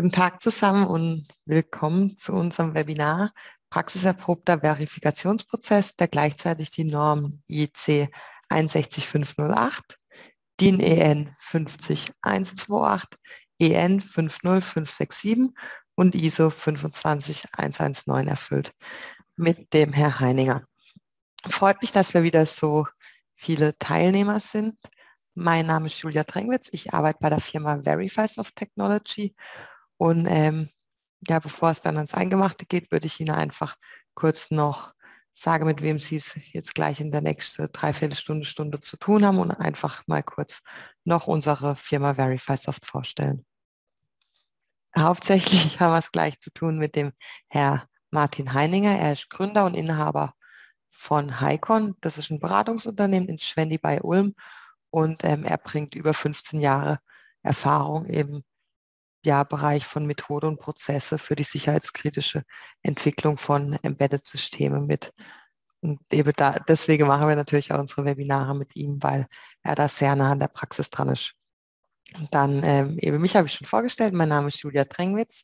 Guten Tag zusammen und willkommen zu unserem Webinar Praxiserprobter Verifikationsprozess, der gleichzeitig die Norm IC 61508, DIN EN 50128, EN 50567 und ISO 25119 erfüllt mit dem Herr Heininger. Freut mich, dass wir wieder so viele Teilnehmer sind. Mein Name ist Julia Drengwitz. Ich arbeite bei der Firma Verify Soft Technology und ähm, ja, bevor es dann ans Eingemachte geht, würde ich Ihnen einfach kurz noch sagen, mit wem Sie es jetzt gleich in der nächsten Dreiviertelstunde, Stunde zu tun haben und einfach mal kurz noch unsere Firma VerifySoft vorstellen. Hauptsächlich haben wir es gleich zu tun mit dem Herr Martin Heininger. Er ist Gründer und Inhaber von Haikon. Das ist ein Beratungsunternehmen in Schwendi bei Ulm und ähm, er bringt über 15 Jahre Erfahrung im ja, Bereich von Methode und Prozesse für die sicherheitskritische Entwicklung von Embedded-Systemen mit. Und eben da, deswegen machen wir natürlich auch unsere Webinare mit ihm, weil er da sehr nah an der Praxis dran ist. Und dann ähm, eben mich habe ich schon vorgestellt. Mein Name ist Julia Trengwitz.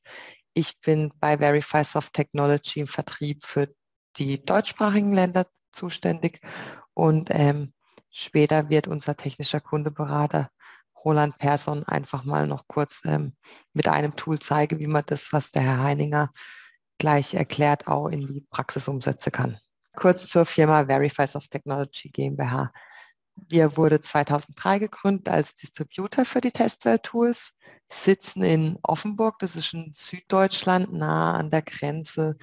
Ich bin bei Verify Soft Technology im Vertrieb für die deutschsprachigen Länder zuständig und ähm, später wird unser technischer Kundeberater Roland Persson einfach mal noch kurz ähm, mit einem Tool zeige, wie man das, was der Herr Heininger gleich erklärt, auch in die Praxis umsetzen kann. Kurz zur Firma Verifies of Technology GmbH. Wir wurde 2003 gegründet als Distributor für die Testcell-Tools, sitzen in Offenburg, das ist in Süddeutschland, nahe an der Grenze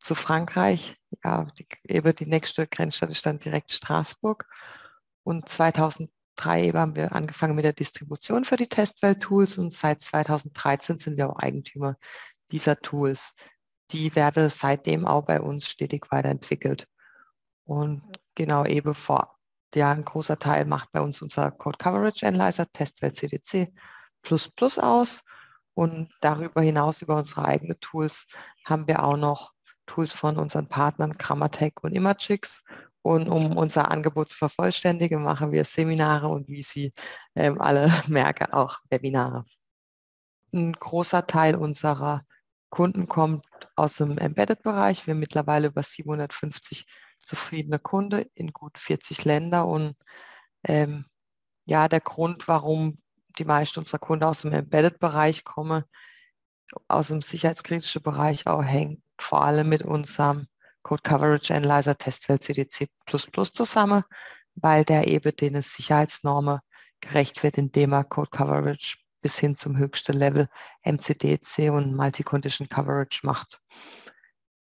zu Frankreich. Ja, die, eben die nächste Grenzstadt ist dann direkt Straßburg. Und 2000 2003 haben wir angefangen mit der Distribution für die Testwelt-Tools und seit 2013 sind wir auch Eigentümer dieser Tools. Die werden seitdem auch bei uns stetig weiterentwickelt. Und genau eben vor ja, ein großer Teil macht bei uns unser Code Coverage Analyzer, Testwelt CDC Plus Plus aus. Und darüber hinaus über unsere eigenen Tools haben wir auch noch Tools von unseren Partnern Grammatec und Imagix und um unser Angebot zu vervollständigen, machen wir Seminare und wie Sie ähm, alle merken, auch Webinare. Ein großer Teil unserer Kunden kommt aus dem Embedded-Bereich. Wir haben mittlerweile über 750 zufriedene Kunden in gut 40 Ländern. Und ähm, ja, der Grund, warum die meisten unserer Kunden aus dem Embedded-Bereich kommen, aus dem sicherheitskritischen Bereich auch hängt vor allem mit unserem Code Coverage Analyzer Testfeld CDC++ zusammen, weil der eben den Sicherheitsnormen gerecht wird, indem er Code Coverage bis hin zum höchsten Level MCDC und Multi-Condition Coverage macht.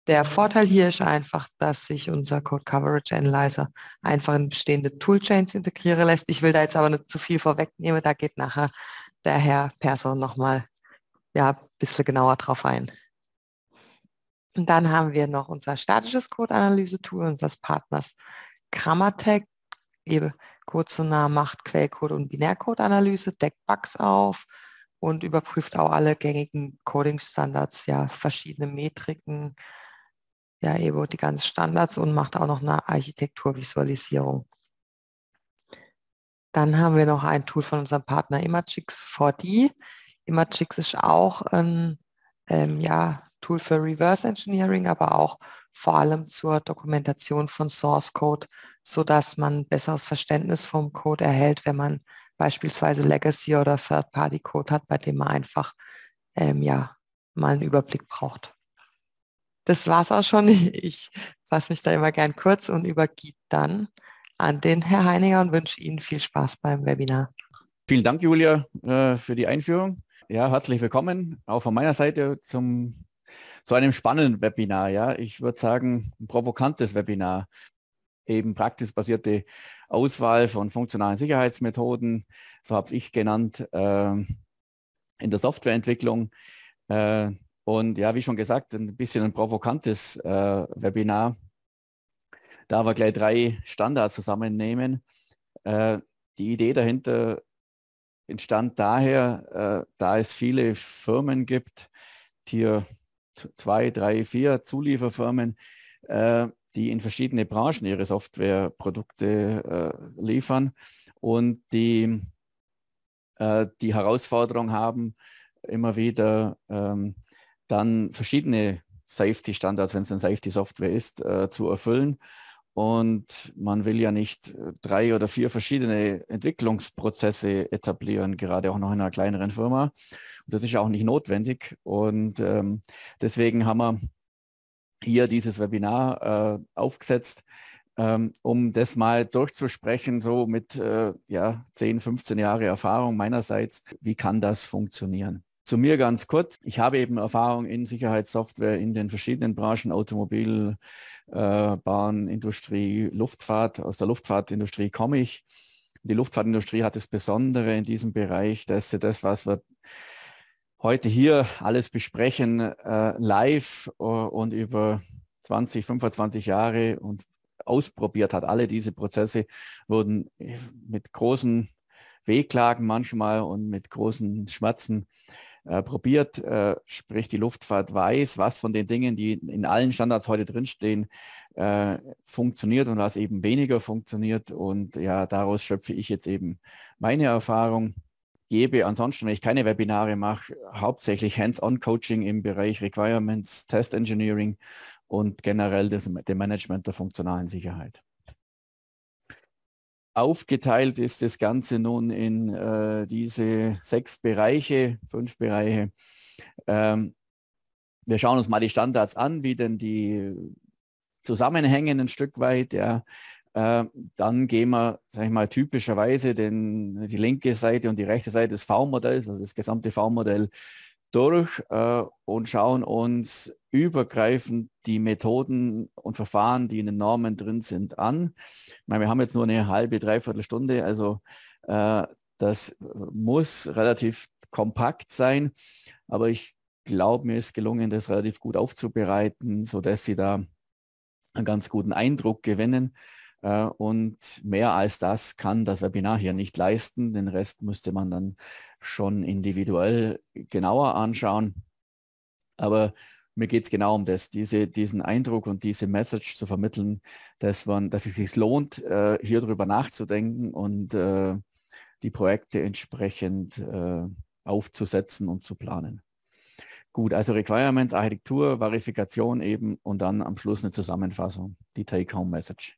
Der Vorteil hier ist einfach, dass sich unser Code Coverage Analyzer einfach in bestehende Toolchains integrieren lässt. Ich will da jetzt aber nicht zu viel vorwegnehmen, da geht nachher der Herr Persson nochmal ja, ein bisschen genauer drauf ein. Und dann haben wir noch unser statisches Code-Analyse-Tool unseres Partners Grammatec, gebe kurz und nah macht Quellcode und Binärcode-Analyse, deckt Bugs auf und überprüft auch alle gängigen Coding-Standards, ja, verschiedene Metriken, ja, eben die ganzen Standards und macht auch noch eine Architekturvisualisierung. Dann haben wir noch ein Tool von unserem Partner Imagix 4D. Imagix ist auch ein ähm, ja, Tool für Reverse Engineering, aber auch vor allem zur Dokumentation von Source Code, sodass man besseres Verständnis vom Code erhält, wenn man beispielsweise Legacy oder Third-Party-Code hat, bei dem man einfach ähm, ja, mal einen Überblick braucht. Das war's auch schon. Ich fasse mich da immer gern kurz und übergebe dann an den Herr Heininger und wünsche Ihnen viel Spaß beim Webinar. Vielen Dank, Julia, äh, für die Einführung. Ja, herzlich willkommen auch von meiner Seite zum zu einem spannenden Webinar, ja. Ich würde sagen, ein provokantes Webinar. Eben praxisbasierte Auswahl von funktionalen Sicherheitsmethoden, so habe ich genannt, äh, in der Softwareentwicklung. Äh, und ja, wie schon gesagt, ein bisschen ein provokantes äh, Webinar. Da wir gleich drei Standards zusammennehmen. Äh, die Idee dahinter entstand daher, äh, da es viele Firmen gibt, die zwei, drei, vier Zulieferfirmen, äh, die in verschiedene Branchen ihre Softwareprodukte äh, liefern und die äh, die Herausforderung haben, immer wieder ähm, dann verschiedene Safety-Standards, wenn es ein Safety-Software ist, äh, zu erfüllen. Und man will ja nicht äh, drei oder vier verschiedene Entwicklungsprozesse etablieren, gerade auch noch in einer kleineren Firma. das ist ja auch nicht notwendig. Und ähm, deswegen haben wir hier dieses Webinar äh, aufgesetzt, ähm, um das mal durchzusprechen, so mit äh, ja, 10, 15 Jahre Erfahrung meinerseits. Wie kann das funktionieren? Zu mir ganz kurz. Ich habe eben Erfahrung in Sicherheitssoftware in den verschiedenen Branchen, Automobil, äh, Bahnindustrie, Luftfahrt. Aus der Luftfahrtindustrie komme ich. Die Luftfahrtindustrie hat das Besondere in diesem Bereich, dass sie das, was wir heute hier alles besprechen, äh, live äh, und über 20, 25 Jahre und ausprobiert hat. Alle diese Prozesse wurden äh, mit großen Wehklagen manchmal und mit großen Schmerzen äh, probiert, äh, sprich die Luftfahrt weiß, was von den Dingen, die in allen Standards heute drinstehen, äh, funktioniert und was eben weniger funktioniert. Und ja, daraus schöpfe ich jetzt eben meine Erfahrung gebe. Ansonsten, wenn ich keine Webinare mache, hauptsächlich Hands-on-Coaching im Bereich Requirements, Test Engineering und generell das, dem Management der funktionalen Sicherheit. Aufgeteilt ist das Ganze nun in äh, diese sechs Bereiche, fünf Bereiche. Ähm, wir schauen uns mal die Standards an, wie denn die zusammenhängen ein Stück weit. Ja. Äh, dann gehen wir, sag ich mal, typischerweise den, die linke Seite und die rechte Seite des V-Modells, also das gesamte V-Modell durch äh, und schauen uns übergreifend die Methoden und Verfahren, die in den Normen drin sind, an. Meine, wir haben jetzt nur eine halbe, dreiviertel Stunde, also äh, das muss relativ kompakt sein, aber ich glaube, mir ist gelungen, das relativ gut aufzubereiten, sodass Sie da einen ganz guten Eindruck gewinnen. Äh, und mehr als das kann das Webinar hier nicht leisten. Den Rest müsste man dann schon individuell genauer anschauen. Aber mir geht es genau um das, diese, diesen Eindruck und diese Message zu vermitteln, dass, man, dass es sich lohnt, äh, hier drüber nachzudenken und äh, die Projekte entsprechend aufzusetzen und zu planen. Gut, also Requirements, Architektur, Verifikation eben und dann am Schluss eine Zusammenfassung, die Take-Home-Message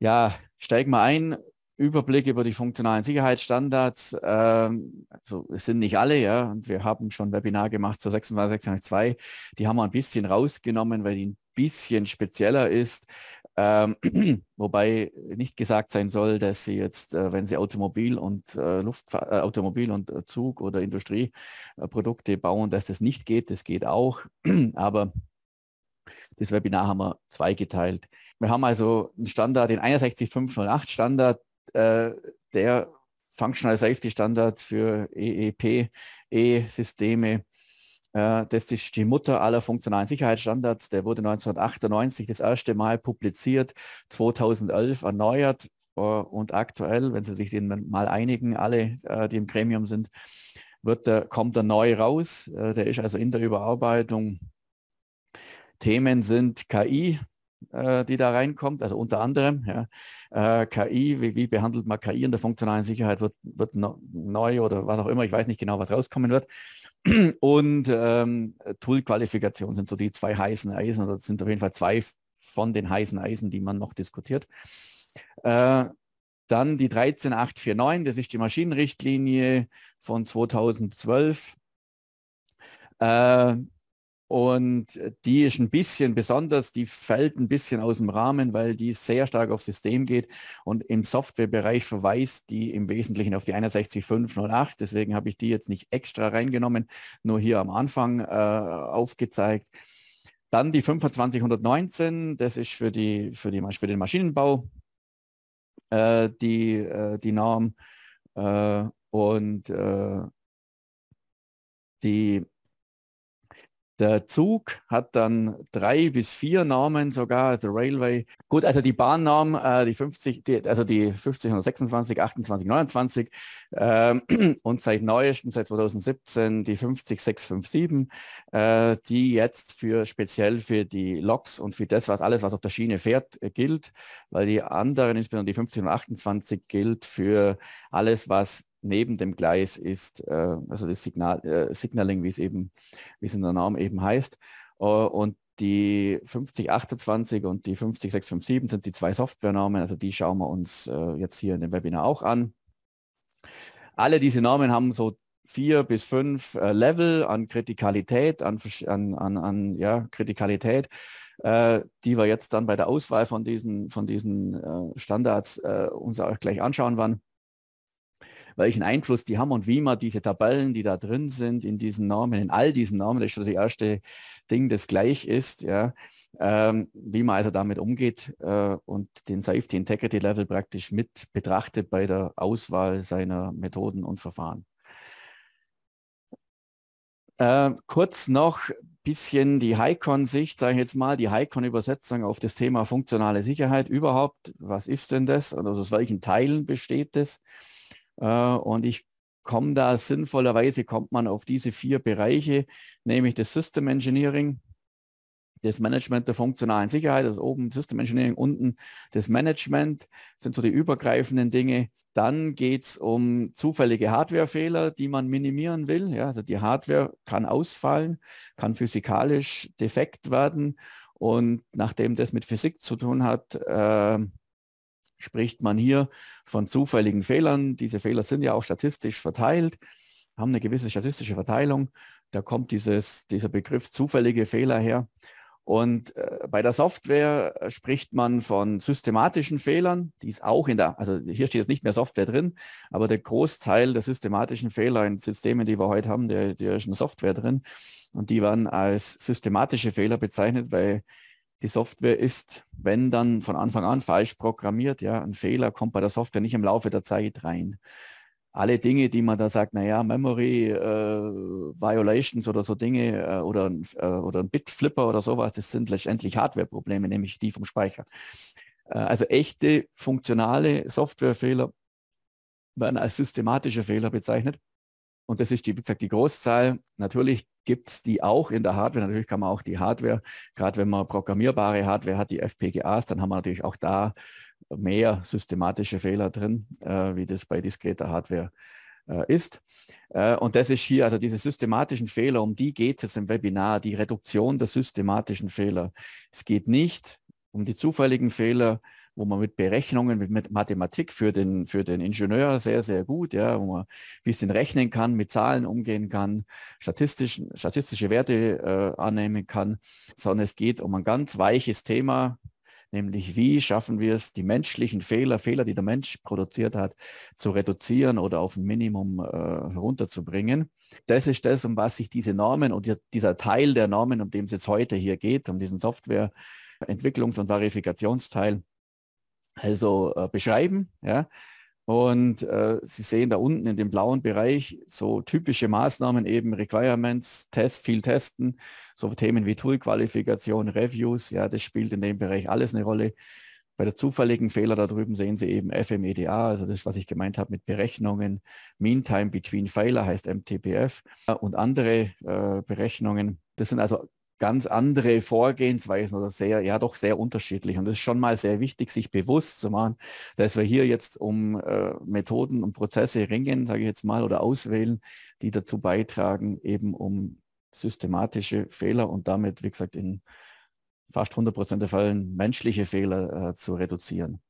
ja, steig mal ein, Überblick über die funktionalen Sicherheitsstandards. Ähm, also es sind nicht alle, ja. Und wir haben schon Webinar gemacht zur 26202. Die haben wir ein bisschen rausgenommen, weil die ein bisschen spezieller ist. Ähm, wobei nicht gesagt sein soll, dass sie jetzt, äh, wenn sie Automobil und äh, Luft, äh, Automobil und äh, Zug oder Industrieprodukte bauen, dass das nicht geht. Das geht auch. Aber das Webinar haben wir zweigeteilt. Wir haben also einen Standard, den 61508 Standard, äh, der Functional Safety Standard für EEP, E-Systeme. Äh, das ist die Mutter aller funktionalen Sicherheitsstandards. Der wurde 1998 das erste Mal publiziert, 2011 erneuert äh, und aktuell, wenn Sie sich den mal einigen, alle, äh, die im Gremium sind, wird der, kommt er neu raus. Äh, der ist also in der Überarbeitung Themen sind KI, äh, die da reinkommt, also unter anderem ja, äh, KI, wie, wie, behandelt man KI in der funktionalen Sicherheit, wird, wird neu oder was auch immer, ich weiß nicht genau, was rauskommen wird. Und ähm, Tool-Qualifikation sind so die zwei heißen Eisen, oder sind auf jeden Fall zwei von den heißen Eisen, die man noch diskutiert. Äh, dann die 13849, das ist die Maschinenrichtlinie von 2012. Äh, und die ist ein bisschen besonders, die fällt ein bisschen aus dem Rahmen, weil die sehr stark auf System geht und im Softwarebereich verweist die im Wesentlichen auf die 61508. Deswegen habe ich die jetzt nicht extra reingenommen, nur hier am Anfang äh, aufgezeigt. Dann die 25119, das ist für, die, für, die, für den Maschinenbau äh, die, äh, die Norm. Äh, und äh, die der Zug hat dann drei bis vier Namen sogar, also Railway. Gut, also die Bahnnamen, äh, die 50, die, also die 50, 28, 29 ähm, und seit neuestem, seit 2017 die 50657, äh, die jetzt für speziell für die Loks und für das, was alles, was auf der Schiene fährt, äh, gilt, weil die anderen, insbesondere die 50 gilt für alles, was neben dem Gleis ist, äh, also das Signal, äh, Signaling, wie es eben, wie es in der Norm eben heißt. Äh, und die 5028 und die 50657 sind die zwei Softwarenormen, also die schauen wir uns äh, jetzt hier in dem Webinar auch an. Alle diese Normen haben so vier bis fünf äh, Level an Kritikalität, an, an, an, an ja, Kritikalität, äh, die wir jetzt dann bei der Auswahl von diesen, von diesen äh, Standards äh, uns auch gleich anschauen werden welchen Einfluss die haben und wie man diese Tabellen, die da drin sind, in diesen Normen, in all diesen Normen, das ist das erste Ding, das gleich ist, ja, ähm, wie man also damit umgeht äh, und den Safety Integrity Level praktisch mit betrachtet bei der Auswahl seiner Methoden und Verfahren. Äh, kurz noch bisschen die HICON-Sicht, sage ich jetzt mal, die HICON-Übersetzung auf das Thema funktionale Sicherheit überhaupt. Was ist denn das und aus welchen Teilen besteht das? Äh, und ich komme da sinnvollerweise, kommt man auf diese vier Bereiche, nämlich das System Engineering, das Management der funktionalen Sicherheit, das also oben System Engineering, unten das Management, sind so die übergreifenden Dinge. Dann geht es um zufällige Hardwarefehler, die man minimieren will. Ja, also die Hardware kann ausfallen, kann physikalisch defekt werden. Und nachdem das mit Physik zu tun hat, äh, spricht man hier von zufälligen Fehlern. Diese Fehler sind ja auch statistisch verteilt, haben eine gewisse statistische Verteilung. Da kommt dieses, dieser Begriff zufällige Fehler her. Und äh, bei der Software äh, spricht man von systematischen Fehlern, die es auch in der, also hier steht jetzt nicht mehr Software drin, aber der Großteil der systematischen Fehler in Systemen, die wir heute haben, der, der ist in Software drin. Und die werden als systematische Fehler bezeichnet, weil die Software ist, wenn dann von Anfang an falsch programmiert, ja, ein Fehler kommt bei der Software nicht im Laufe der Zeit rein. Alle Dinge, die man da sagt, naja, Memory äh, Violations oder so Dinge äh, oder, äh, oder ein Bitflipper oder sowas, das sind letztendlich Hardware-Probleme, nämlich die vom Speicher. Äh, also echte funktionale Softwarefehler werden als systematische Fehler bezeichnet. Und das ist, die, wie gesagt, die Großzahl. Natürlich gibt es die auch in der Hardware. Natürlich kann man auch die Hardware, gerade wenn man programmierbare Hardware hat, die FPGAs, dann haben wir natürlich auch da mehr systematische Fehler drin, äh, wie das bei diskreter Hardware äh, ist. Äh, und das ist hier, also diese systematischen Fehler, um die geht es im Webinar, die Reduktion der systematischen Fehler. Es geht nicht um die zufälligen Fehler, wo man mit Berechnungen, mit Mathematik für den, für den Ingenieur sehr, sehr gut, ja, wo man ein bisschen rechnen kann, mit Zahlen umgehen kann, statistisch, statistische Werte äh, annehmen kann, sondern es geht um ein ganz weiches Thema, nämlich wie schaffen wir es, die menschlichen Fehler, Fehler, die der Mensch produziert hat, zu reduzieren oder auf ein Minimum äh, runterzubringen. Das ist das, um was sich diese Normen und dieser Teil der Normen, um den es jetzt heute hier geht, um diesen Software, Entwicklungs- und Verifikationsteil, also äh, beschreiben. Ja? Und äh, Sie sehen da unten in dem blauen Bereich so typische Maßnahmen eben Requirements, Test, viel testen, so Themen wie Toolqualifikation, Reviews, ja, das spielt in dem Bereich alles eine Rolle. Bei der zufälligen Fehler da drüben sehen Sie eben FMEDA, also das, was ich gemeint habe mit Berechnungen. Mean Time Between Failure heißt MTPF äh, und andere äh, Berechnungen. Das sind also ganz andere Vorgehensweisen oder sehr, ja doch sehr unterschiedlich. Und es ist schon mal sehr wichtig, sich bewusst zu machen, dass wir hier jetzt um äh, Methoden und Prozesse ringen, sage ich jetzt mal, oder auswählen, die dazu beitragen, eben um systematische Fehler und damit, wie gesagt, in fast 100 Prozent der Fällen menschliche Fehler äh, zu reduzieren.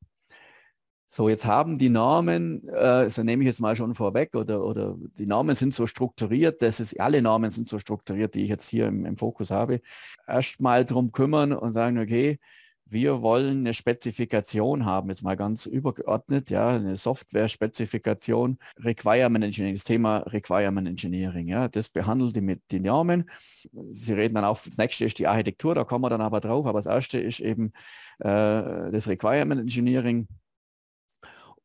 So, jetzt haben die Normen, äh, so nehme ich jetzt mal schon vorweg, oder, oder die Normen sind so strukturiert, dass es, alle Normen sind so strukturiert, die ich jetzt hier im, im Fokus habe, erst mal drum kümmern und sagen, okay, wir wollen eine Spezifikation haben, jetzt mal ganz übergeordnet, ja, eine Software-Spezifikation, Requirement Engineering, das Thema Requirement Engineering, ja, das behandelt die, mit, den Normen. Sie reden dann auch, das nächste ist die Architektur, da kommen wir dann aber drauf, aber das erste ist eben äh, das Requirement Engineering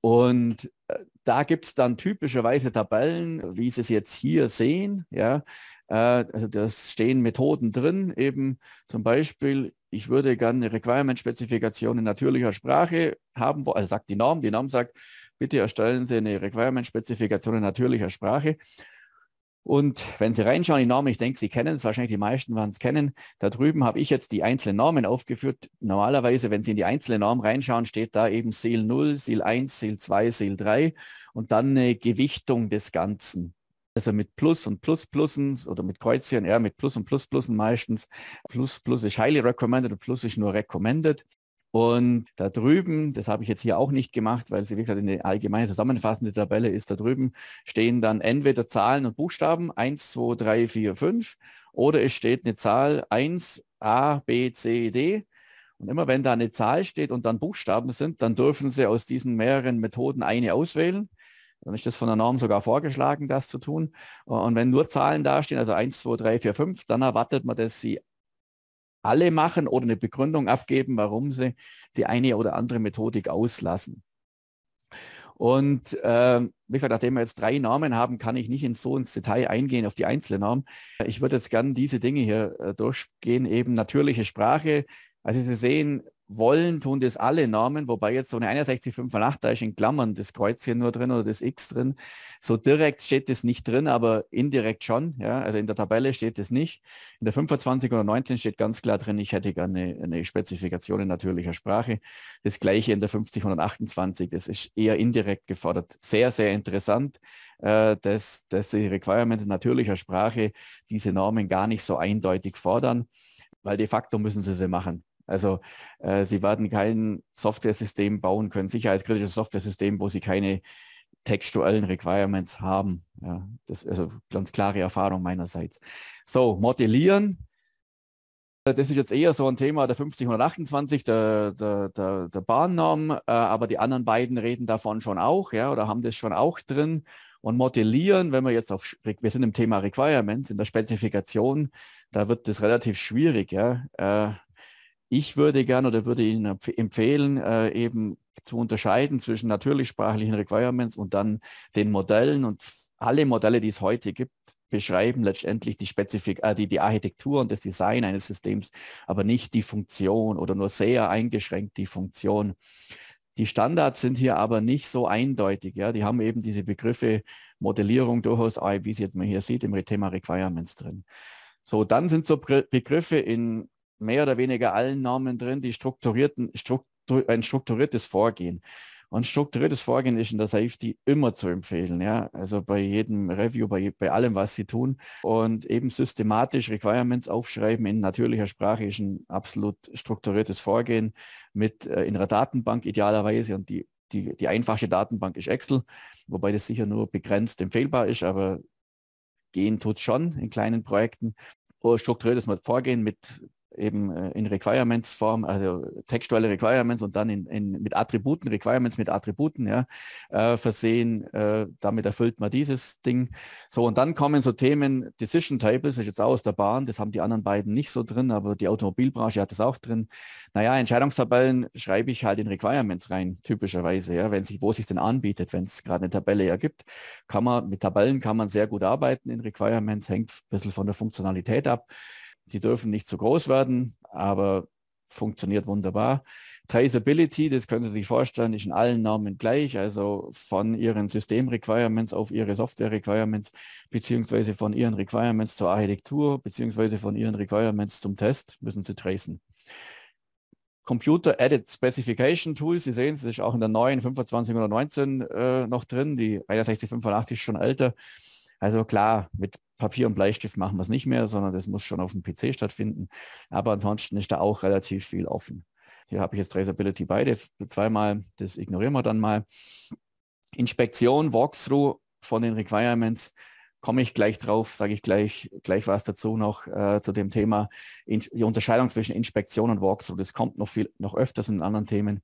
und äh, da gibt es dann typischerweise Tabellen, wie Sie es jetzt hier sehen. Ja, äh, also da stehen Methoden drin, eben zum Beispiel, ich würde gerne eine Requirement-Spezifikation in natürlicher Sprache haben, wo, also sagt die Norm, die Norm sagt, bitte erstellen Sie eine Requirement-Spezifikation in natürlicher Sprache. Und wenn Sie reinschauen, die Normen, ich denke, Sie kennen es, wahrscheinlich die meisten werden es kennen. Da drüben habe ich jetzt die einzelnen Normen aufgeführt. Normalerweise, wenn Sie in die einzelnen Norm reinschauen, steht da eben Seel 0, Seel 1, Seel 2, Seel 3 und dann eine Gewichtung des Ganzen. Also mit Plus und Plus Plussen oder mit Kreuzchen, eher mit Plus und Plus Plussen meistens. Plus Plus ist highly recommended und Plus ist nur recommended. Und da drüben, das habe ich jetzt hier auch nicht gemacht, weil sie wie gesagt eine allgemeine zusammenfassende Tabelle ist, da drüben stehen dann entweder Zahlen und Buchstaben 1, 2, 3, 4, 5 oder es steht eine Zahl 1, A, B, C, D. Und immer wenn da eine Zahl steht und dann Buchstaben sind, dann dürfen Sie aus diesen mehreren Methoden eine auswählen. Dann ist das von der Norm sogar vorgeschlagen, das zu tun. Und wenn nur Zahlen dastehen, also 1, 2, 3, 4, 5, dann erwartet man, dass Sie alle machen oder eine Begründung abgeben, warum sie die eine oder andere Methodik auslassen. Und äh, wie gesagt, nachdem wir jetzt drei Normen haben, kann ich nicht in so ins Detail eingehen auf die einzelnen Normen. Ich würde jetzt gerne diese Dinge hier äh, durchgehen, eben natürliche Sprache. Also Sie sehen, wollen, tun das alle Normen, wobei jetzt so eine 61,58, da ist in Klammern das Kreuzchen nur drin oder das X drin. So direkt steht es nicht drin, aber indirekt schon. Ja? Also in der Tabelle steht es nicht. In der 25 oder 19 steht ganz klar drin, ich hätte gerne eine, Spezifikation in natürlicher Sprache. Das gleiche in der 50 128, das ist eher indirekt gefordert. Sehr, sehr interessant, äh, dass, dass die Requirements in natürlicher Sprache diese Normen gar nicht so eindeutig fordern, weil de facto müssen sie sie machen. Also äh, sie werden kein Software-System bauen können, sicherheitskritisches Software-System, wo sie keine textuellen Requirements haben. Ja, das also ganz klare Erfahrung meinerseits. So, modellieren. Äh, das ist jetzt eher so ein Thema der 5028, der, der, der, der Bahnnorm, äh, aber die anderen beiden reden davon schon auch, ja, oder haben das schon auch drin. Und modellieren, wenn wir jetzt auf, wir sind im Thema Requirements, in der Spezifikation, da wird das relativ schwierig, ja. Äh, ich würde gerne oder würde Ihnen empfehlen, äh, eben zu unterscheiden zwischen natürlich sprachlichen Requirements und dann den Modellen. Und alle Modelle, die es heute gibt, beschreiben letztendlich die, Spezifik äh, die, die Architektur und das Design eines Systems, aber nicht die Funktion oder nur sehr eingeschränkt die Funktion. Die Standards sind hier aber nicht so eindeutig. Ja? Die haben eben diese Begriffe Modellierung durchaus, ah, wie es jetzt man hier sieht, im Thema Requirements drin. So, dann sind so Begriffe in mehr oder weniger allen Normen drin, die strukturierten, struktur, ein strukturiertes Vorgehen. Und strukturiertes Vorgehen ist in der Safety immer zu empfehlen. Ja? Also bei jedem Review, bei, bei allem, was sie tun. Und eben systematisch Requirements aufschreiben in natürlicher Sprache ist ein absolut strukturiertes Vorgehen mit äh, in einer Datenbank idealerweise. Und die, die, die einfache Datenbank ist Excel, wobei das sicher nur begrenzt empfehlbar ist, aber gehen tut schon in kleinen Projekten. Strukturiertes Vorgehen mit eben äh, in Requirements-Form, also textuelle Requirements und dann in, in, mit Attributen, Requirements mit Attributen ja, äh, versehen. Äh, damit erfüllt man dieses Ding. So, und dann kommen so Themen, Decision Tables ist jetzt auch aus der Bahn, das haben die anderen beiden nicht so drin, aber die Automobilbranche hat das auch drin. Naja, Entscheidungstabellen schreibe ich halt in Requirements rein, typischerweise, ja, wenn sich, wo sich denn anbietet, wenn es gerade eine Tabelle ergibt, kann man, mit Tabellen kann man sehr gut arbeiten in Requirements, hängt ein bisschen von der Funktionalität ab. Die dürfen nicht zu groß werden, aber funktioniert wunderbar. Traceability, das können Sie sich vorstellen, ist in allen Normen gleich, also von Ihren System-Requirements auf Ihre Software-Requirements, beziehungsweise von Ihren Requirements zur Architektur, beziehungsweise von Ihren Requirements zum Test, müssen Sie tracen. Computer Added Specification Tools, Sie sehen es, ist auch in der neuen 2519 äh, noch drin, die 6185 ist schon älter. Also klar, mit Papier und Bleistift machen wir es nicht mehr, sondern das muss schon auf dem PC stattfinden. Aber ansonsten ist da auch relativ viel offen. Hier habe ich jetzt Traceability beide zweimal, das ignorieren wir dann mal. Inspektion, Walkthrough von den Requirements, komme ich gleich drauf, sage ich gleich, gleich was dazu noch äh, zu dem Thema, in, die Unterscheidung zwischen Inspektion und Walkthrough, das kommt noch viel, noch öfters in anderen Themen.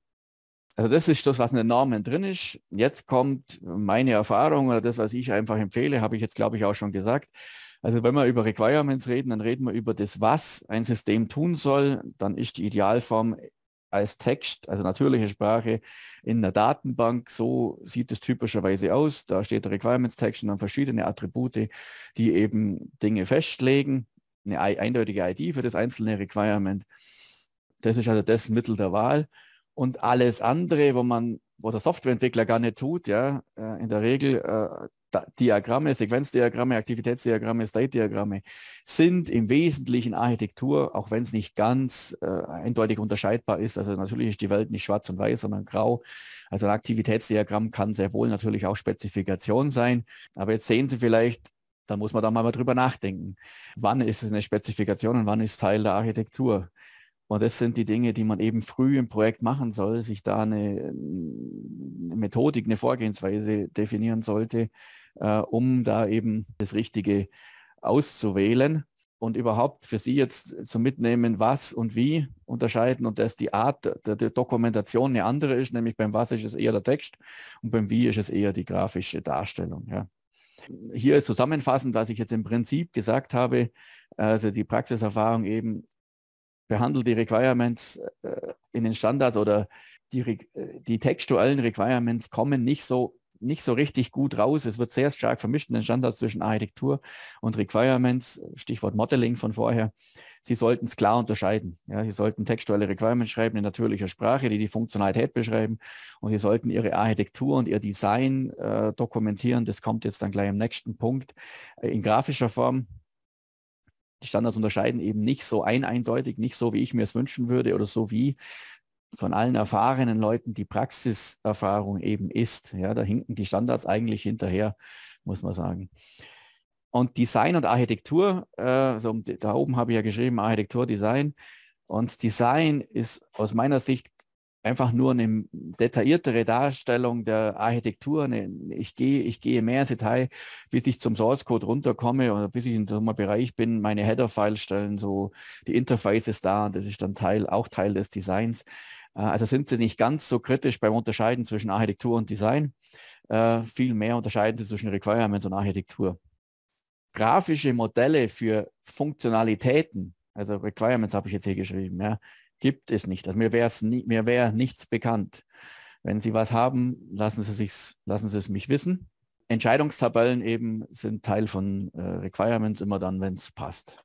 Also das ist das, was in den Normen drin ist. Jetzt kommt meine Erfahrung oder das, was ich einfach empfehle, habe ich jetzt, glaube ich, auch schon gesagt. Also wenn wir über Requirements reden, dann reden wir über das, was ein System tun soll. Dann ist die Idealform als Text, also natürliche Sprache, in der Datenbank. So sieht es typischerweise aus. Da steht der Requirements-Text und dann verschiedene Attribute, die eben Dinge festlegen. Eine eindeutige ID für das einzelne Requirement. Das ist also das Mittel der Wahl. Und alles andere, wo man, wo der Softwareentwickler gar nicht tut, ja, äh, in der Regel äh, Diagramme, Sequenzdiagramme, Aktivitätsdiagramme, State-Diagramme, sind im Wesentlichen Architektur, auch wenn es nicht ganz äh, eindeutig unterscheidbar ist. Also natürlich ist die Welt nicht schwarz und weiß, sondern grau. Also ein Aktivitätsdiagramm kann sehr wohl natürlich auch Spezifikation sein. Aber jetzt sehen Sie vielleicht, da muss man da mal drüber nachdenken. Wann ist es eine Spezifikation und wann ist Teil der Architektur? Und das sind die Dinge, die man eben früh im Projekt machen soll, sich da eine, eine Methodik, eine Vorgehensweise definieren sollte, äh, um da eben das Richtige auszuwählen und überhaupt für Sie jetzt zu mitnehmen, was und wie unterscheiden und dass die Art der, der, Dokumentation eine andere ist, nämlich beim Was ist es eher der Text und beim Wie ist es eher die grafische Darstellung. Ja. Hier zusammenfassend, was ich jetzt im Prinzip gesagt habe, also die Praxiserfahrung eben behandle die Requirements äh, in den Standards oder die, äh, die textuellen Requirements kommen nicht so, nicht so richtig gut raus. Es wird sehr stark vermischt in den Standards zwischen Architektur und Requirements, Stichwort Modeling von vorher. Sie sollten es klar unterscheiden. Ja, Sie sollten textuelle Requirements schreiben in natürlicher Sprache, die die Funktionalität beschreiben. Und Sie sollten Ihre Architektur und Ihr Design äh, dokumentieren. Das kommt jetzt dann gleich im nächsten Punkt äh, in grafischer Form. Die Standards unterscheiden eben nicht so ein eindeutig, nicht so, wie ich mir es wünschen würde oder so wie von allen erfahrenen Leuten die Praxiserfahrung eben ist. Ja, da hinken die Standards eigentlich hinterher, muss man sagen. Und Design und Architektur, äh, also da oben habe ich ja geschrieben, Architektur, Design. Und Design ist aus meiner Sicht einfach nur eine detailliertere Darstellung der Architektur. ich, gehe, ich gehe mehr ins Detail, bis ich zum Source Code runterkomme oder bis ich in so einem Bereich bin, meine Header-Files stellen, so die Interface ist da, das ist dann Teil, auch Teil des Designs. Äh, also sind sie nicht ganz so kritisch beim Unterscheiden zwischen Architektur und Design. Äh, viel mehr unterscheiden sie zwischen Requirements und Architektur. Grafische Modelle für Funktionalitäten, also Requirements habe ich jetzt hier geschrieben, ja, gibt es nicht. Also mir wäre nie, mir wär nichts bekannt. Wenn Sie was haben, lassen Sie, sich's, lassen Sie es mich wissen. Entscheidungstabellen eben sind Teil von äh, Requirements immer dann, wenn es passt.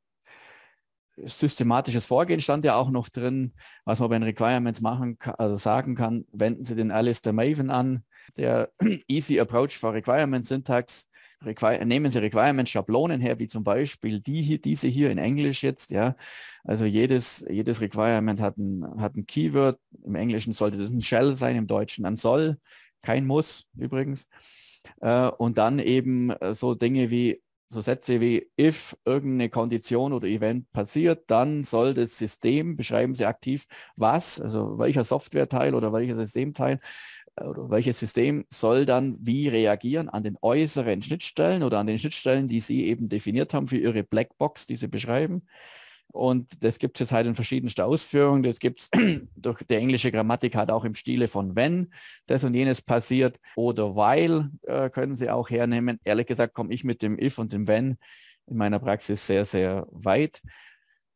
Systematisches Vorgehen stand ja auch noch drin, was man bei den Requirements machen also sagen kann, wenden Sie den Alistair Maven an, der Easy Approach for Requirements Syntax Require, nehmen Sie Requirement-Schablonen her, wie zum Beispiel die hier, diese hier in Englisch jetzt, ja. Also jedes, jedes Requirement hat ein, hat ein Keyword. Im Englischen sollte das ein Shell sein, im Deutschen ein Soll, kein Muss übrigens. Äh, und dann eben äh, so Dinge wie, so Sätze wie, if irgendeine Kondition oder Event passiert, dann soll das System, beschreiben Sie aktiv, was, also welcher Softwareteil oder welcher Systemteil oder welches System soll dann wie reagieren an den äußeren Schnittstellen oder an den Schnittstellen, die Sie eben definiert haben für Ihre Blackbox, die Sie beschreiben. Und das gibt es halt in verschiedenster Ausführung. Das gibt es durch die englische Grammatik halt auch im Stile von wenn das und jenes passiert oder weil äh, können Sie auch hernehmen. Ehrlich gesagt komme ich mit dem if und dem wenn in meiner Praxis sehr, sehr weit.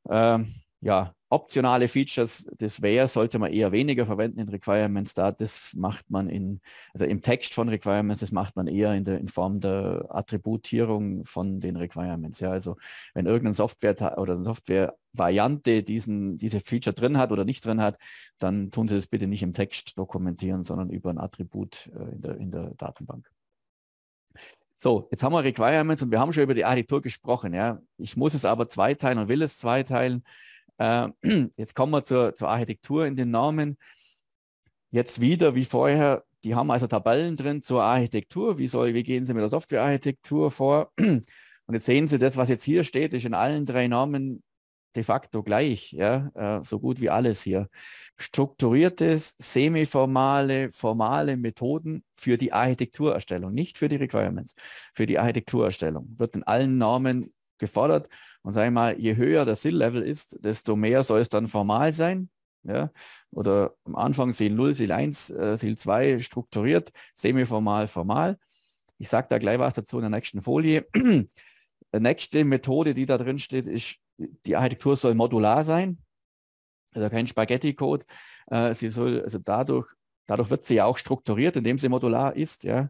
Ähm, ja, optionale Features das wäre, sollte man eher weniger verwenden in Requirements. Da das macht man in, also im Text von Requirements, das macht man eher in, der, in Form der Attributierung von den Requirements. Ja, also wenn irgendein Software oder eine Software-Variante diesen, diese Feature drin hat oder nicht drin hat, dann tun Sie das bitte nicht im Text dokumentieren, sondern über ein Attribut äh, in der, in der Datenbank. So, jetzt haben wir Requirements und wir haben schon über die Architektur gesprochen. Ja. Ich muss es aber zweiteilen und will es zweiteilen. Äh, jetzt kommen wir zur, zur Architektur in den Normen. Jetzt wieder wie vorher, die haben also Tabellen drin zur Architektur. Wie, soll, wie gehen sie mit der Softwarearchitektur vor? Und jetzt sehen Sie, das, was jetzt hier steht, ist in allen drei Normen de facto gleich, ja, äh, so gut wie alles hier. Strukturiertes, semiformale, formale Methoden für die Architekturerstellung, nicht für die Requirements, für die Architekturerstellung wird in allen Normen gefordert und sage ich mal, je höher das Sil-Level ist, desto mehr soll es dann formal sein. Ja? Oder am Anfang Sil 0, Sil 1, äh, 2 strukturiert, semiformal, formal. Ich sage da gleich was dazu in der nächsten Folie. die nächste Methode, die da drin steht, ist, die Architektur soll modular sein. Also kein Spaghetti-Code. Äh, sie soll, also dadurch, dadurch wird sie ja auch strukturiert, indem sie modular ist. Ja?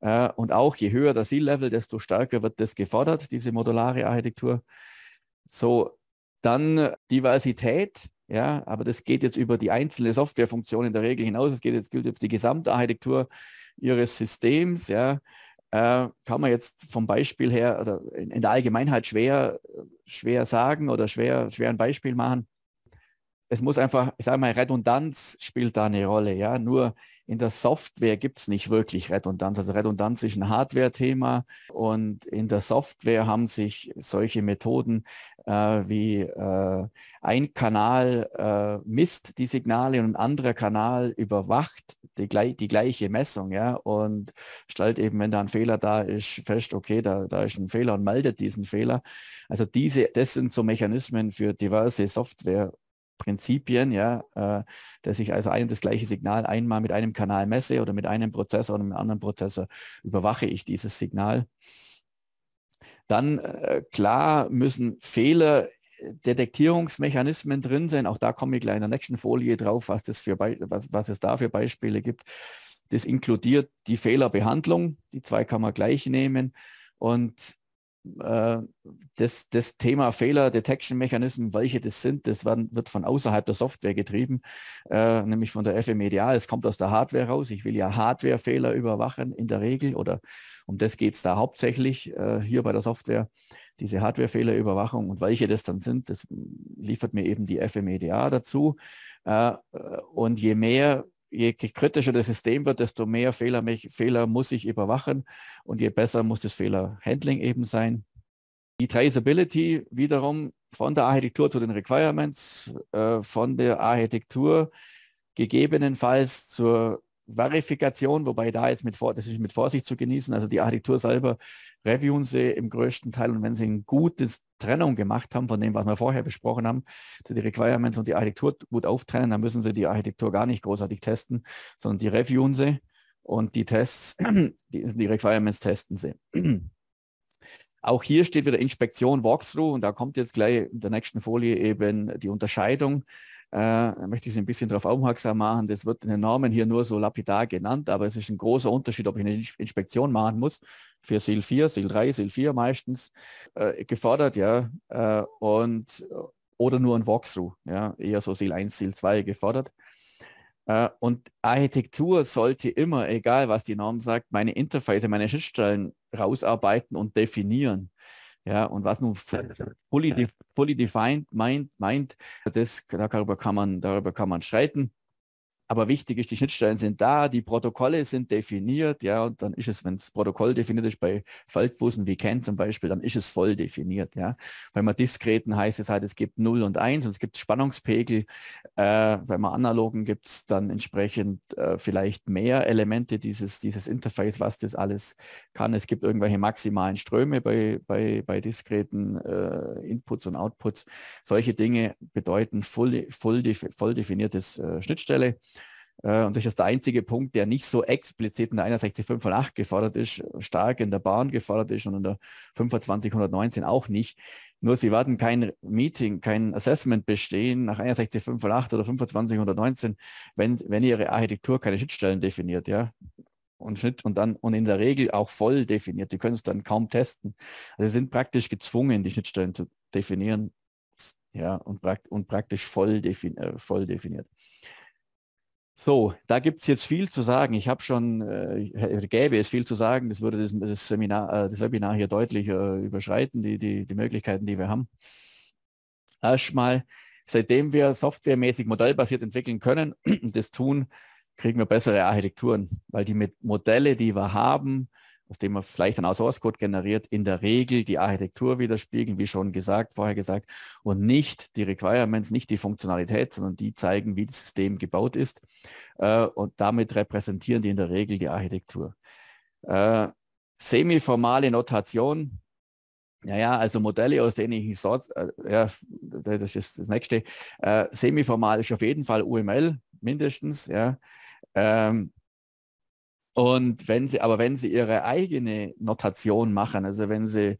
Äh, und auch je höher das Ziellevel, desto stärker wird das gefordert, diese modulare Architektur. So, dann Diversität, ja, aber das geht jetzt über die einzelne Softwarefunktion in der Regel hinaus. Es geht jetzt gilt jetzt die gesamte Architektur Ihres Systems, ja. Äh, kann man jetzt vom Beispiel her oder in, in, der Allgemeinheit schwer, schwer sagen oder schwer, schwer ein Beispiel machen. Es muss einfach, ich sage mal, Redundanz spielt da eine Rolle, ja. Nur in der Software gibt es nicht wirklich Redundanz. Also Redundanz ist ein Hardware-Thema und in der Software haben sich solche Methoden äh, wie äh, ein Kanal äh, misst die Signale und ein anderer Kanal überwacht die, die, gleiche Messung ja, und stellt eben, wenn da ein Fehler da ist, fest, okay, da, da ist ein Fehler und meldet diesen Fehler. Also diese, das sind so Mechanismen für diverse Software Prinzipien, ja, äh, dass ich also ein das gleiche Signal einmal mit einem Kanal messe oder mit einem Prozessor oder mit einem anderen Prozessor überwache ich dieses Signal. Dann äh, klar müssen Fehler äh, Detektierungsmechanismen drin sein. Auch da komme ich gleich in der nächsten Folie drauf, was, das für was, was es da für Beispiele gibt. Das inkludiert die Fehlerbehandlung. Die zwei kann man gleich nehmen. Und äh, das, das Thema Fehler-Detection-Mechanismen, welche das sind, das werden, wird von außerhalb der Software getrieben, äh, nämlich von der FMEDA. Es kommt aus der Hardware raus. Ich will ja Hardware-Fehler überwachen in der Regel oder um das geht es da hauptsächlich äh, hier bei der Software. Diese Hardware-Fehlerüberwachung und welche das dann sind, das liefert mir eben die FMEDA dazu. Äh, äh, und je mehr je kritischer das System wird, desto mehr Fehler, Fehler muss ich überwachen und je besser muss das Fehlerhandling eben sein. Die Traceability wiederum von der Architektur zu den Requirements, äh, von der Architektur gegebenenfalls zur Verifikation, wobei da jetzt mit, das ist mit Vorsicht zu genießen. Also die Architektur selber reviewen sie im größten Teil und wenn sie eine gute Trennung gemacht haben von dem, was wir vorher besprochen haben, die Requirements und die Architektur gut auftrennen, dann müssen sie die Architektur gar nicht großartig testen, sondern die reviewen sie und die Tests, die, die Requirements testen sie. Auch hier steht wieder Inspektion, Walkthrough und da kommt jetzt gleich in der nächsten Folie eben die Unterscheidung äh, möchte ich Sie ein bisschen darauf aufmerksam machen, das wird in den Normen hier nur so lapidar genannt, aber es ist ein großer Unterschied, ob ich eine Inspektion machen muss für SIL 4, SIL 3, SIL 4 meistens äh, gefordert, ja, äh, und äh, oder nur ein Walkthrough, ja, eher so SIL 1, SIL 2 gefordert. Äh, und Architektur sollte immer, egal was die Norm sagt, meine Interface, meine Schnittstellen rausarbeiten und definieren. Ja, und was nun fully, fully defined meint, meint das, darüber, kann man, darüber kann man streiten. Aber wichtig ist, die Schnittstellen sind da, die Protokolle sind definiert, ja, und dann ist es, wenn das Protokoll definiert ist, bei Faltbussen wie Ken zum Beispiel, dann ist es voll definiert, ja. Bei man diskreten heißt es halt, es gibt 0 und 1 und es gibt Spannungspegel. Äh, bei man analogen gibt es dann entsprechend äh, vielleicht mehr Elemente dieses, dieses Interface, was das alles kann. Es gibt irgendwelche maximalen Ströme bei, bei, bei diskreten äh, Inputs und Outputs. Solche Dinge bedeuten voll, voll, voll definiertes äh, Schnittstelle. Äh, und das ist der einzige Punkt, der nicht so explizit in der 61.508 gefordert ist, stark in der Bahn gefordert ist und in der 25.119 auch nicht. Nur sie werden kein Meeting, kein Assessment bestehen nach 61.508 oder 25.119, wenn, wenn ihre Architektur keine Schnittstellen definiert. Ja? und Schnitt und dann und in der Regel auch voll definiert. Die können es dann kaum testen. Also sind praktisch gezwungen, die Schnittstellen zu definieren. Ja, und, prakt und praktisch voll, defini äh, voll definiert. So, da gibt es jetzt viel zu sagen. Ich habe schon, äh, gäbe es viel zu sagen, das würde das, das Seminar, äh, das Webinar hier deutlich äh, überschreiten, die, die, die Möglichkeiten, die wir haben. Erstmal, seitdem wir softwaremäßig modellbasiert entwickeln können und das tun, kriegen wir bessere Architekturen, weil die Modelle, die wir haben, aus dem man vielleicht dann auch Source Code generiert, in der Regel die Architektur widerspiegeln, wie schon gesagt, vorher gesagt, und nicht die Requirements, nicht die Funktionalität, sondern die zeigen, wie das System gebaut ist. Äh, und damit repräsentieren die in der Regel die Architektur. Äh, semi-formale Notation, naja, also Modelle, aus denen ich Source, äh, ja, das ist das nächste. Äh, semi-formal ist auf jeden Fall UML mindestens, ja. Ähm, und wenn sie, aber wenn sie ihre eigene Notation machen, also wenn sie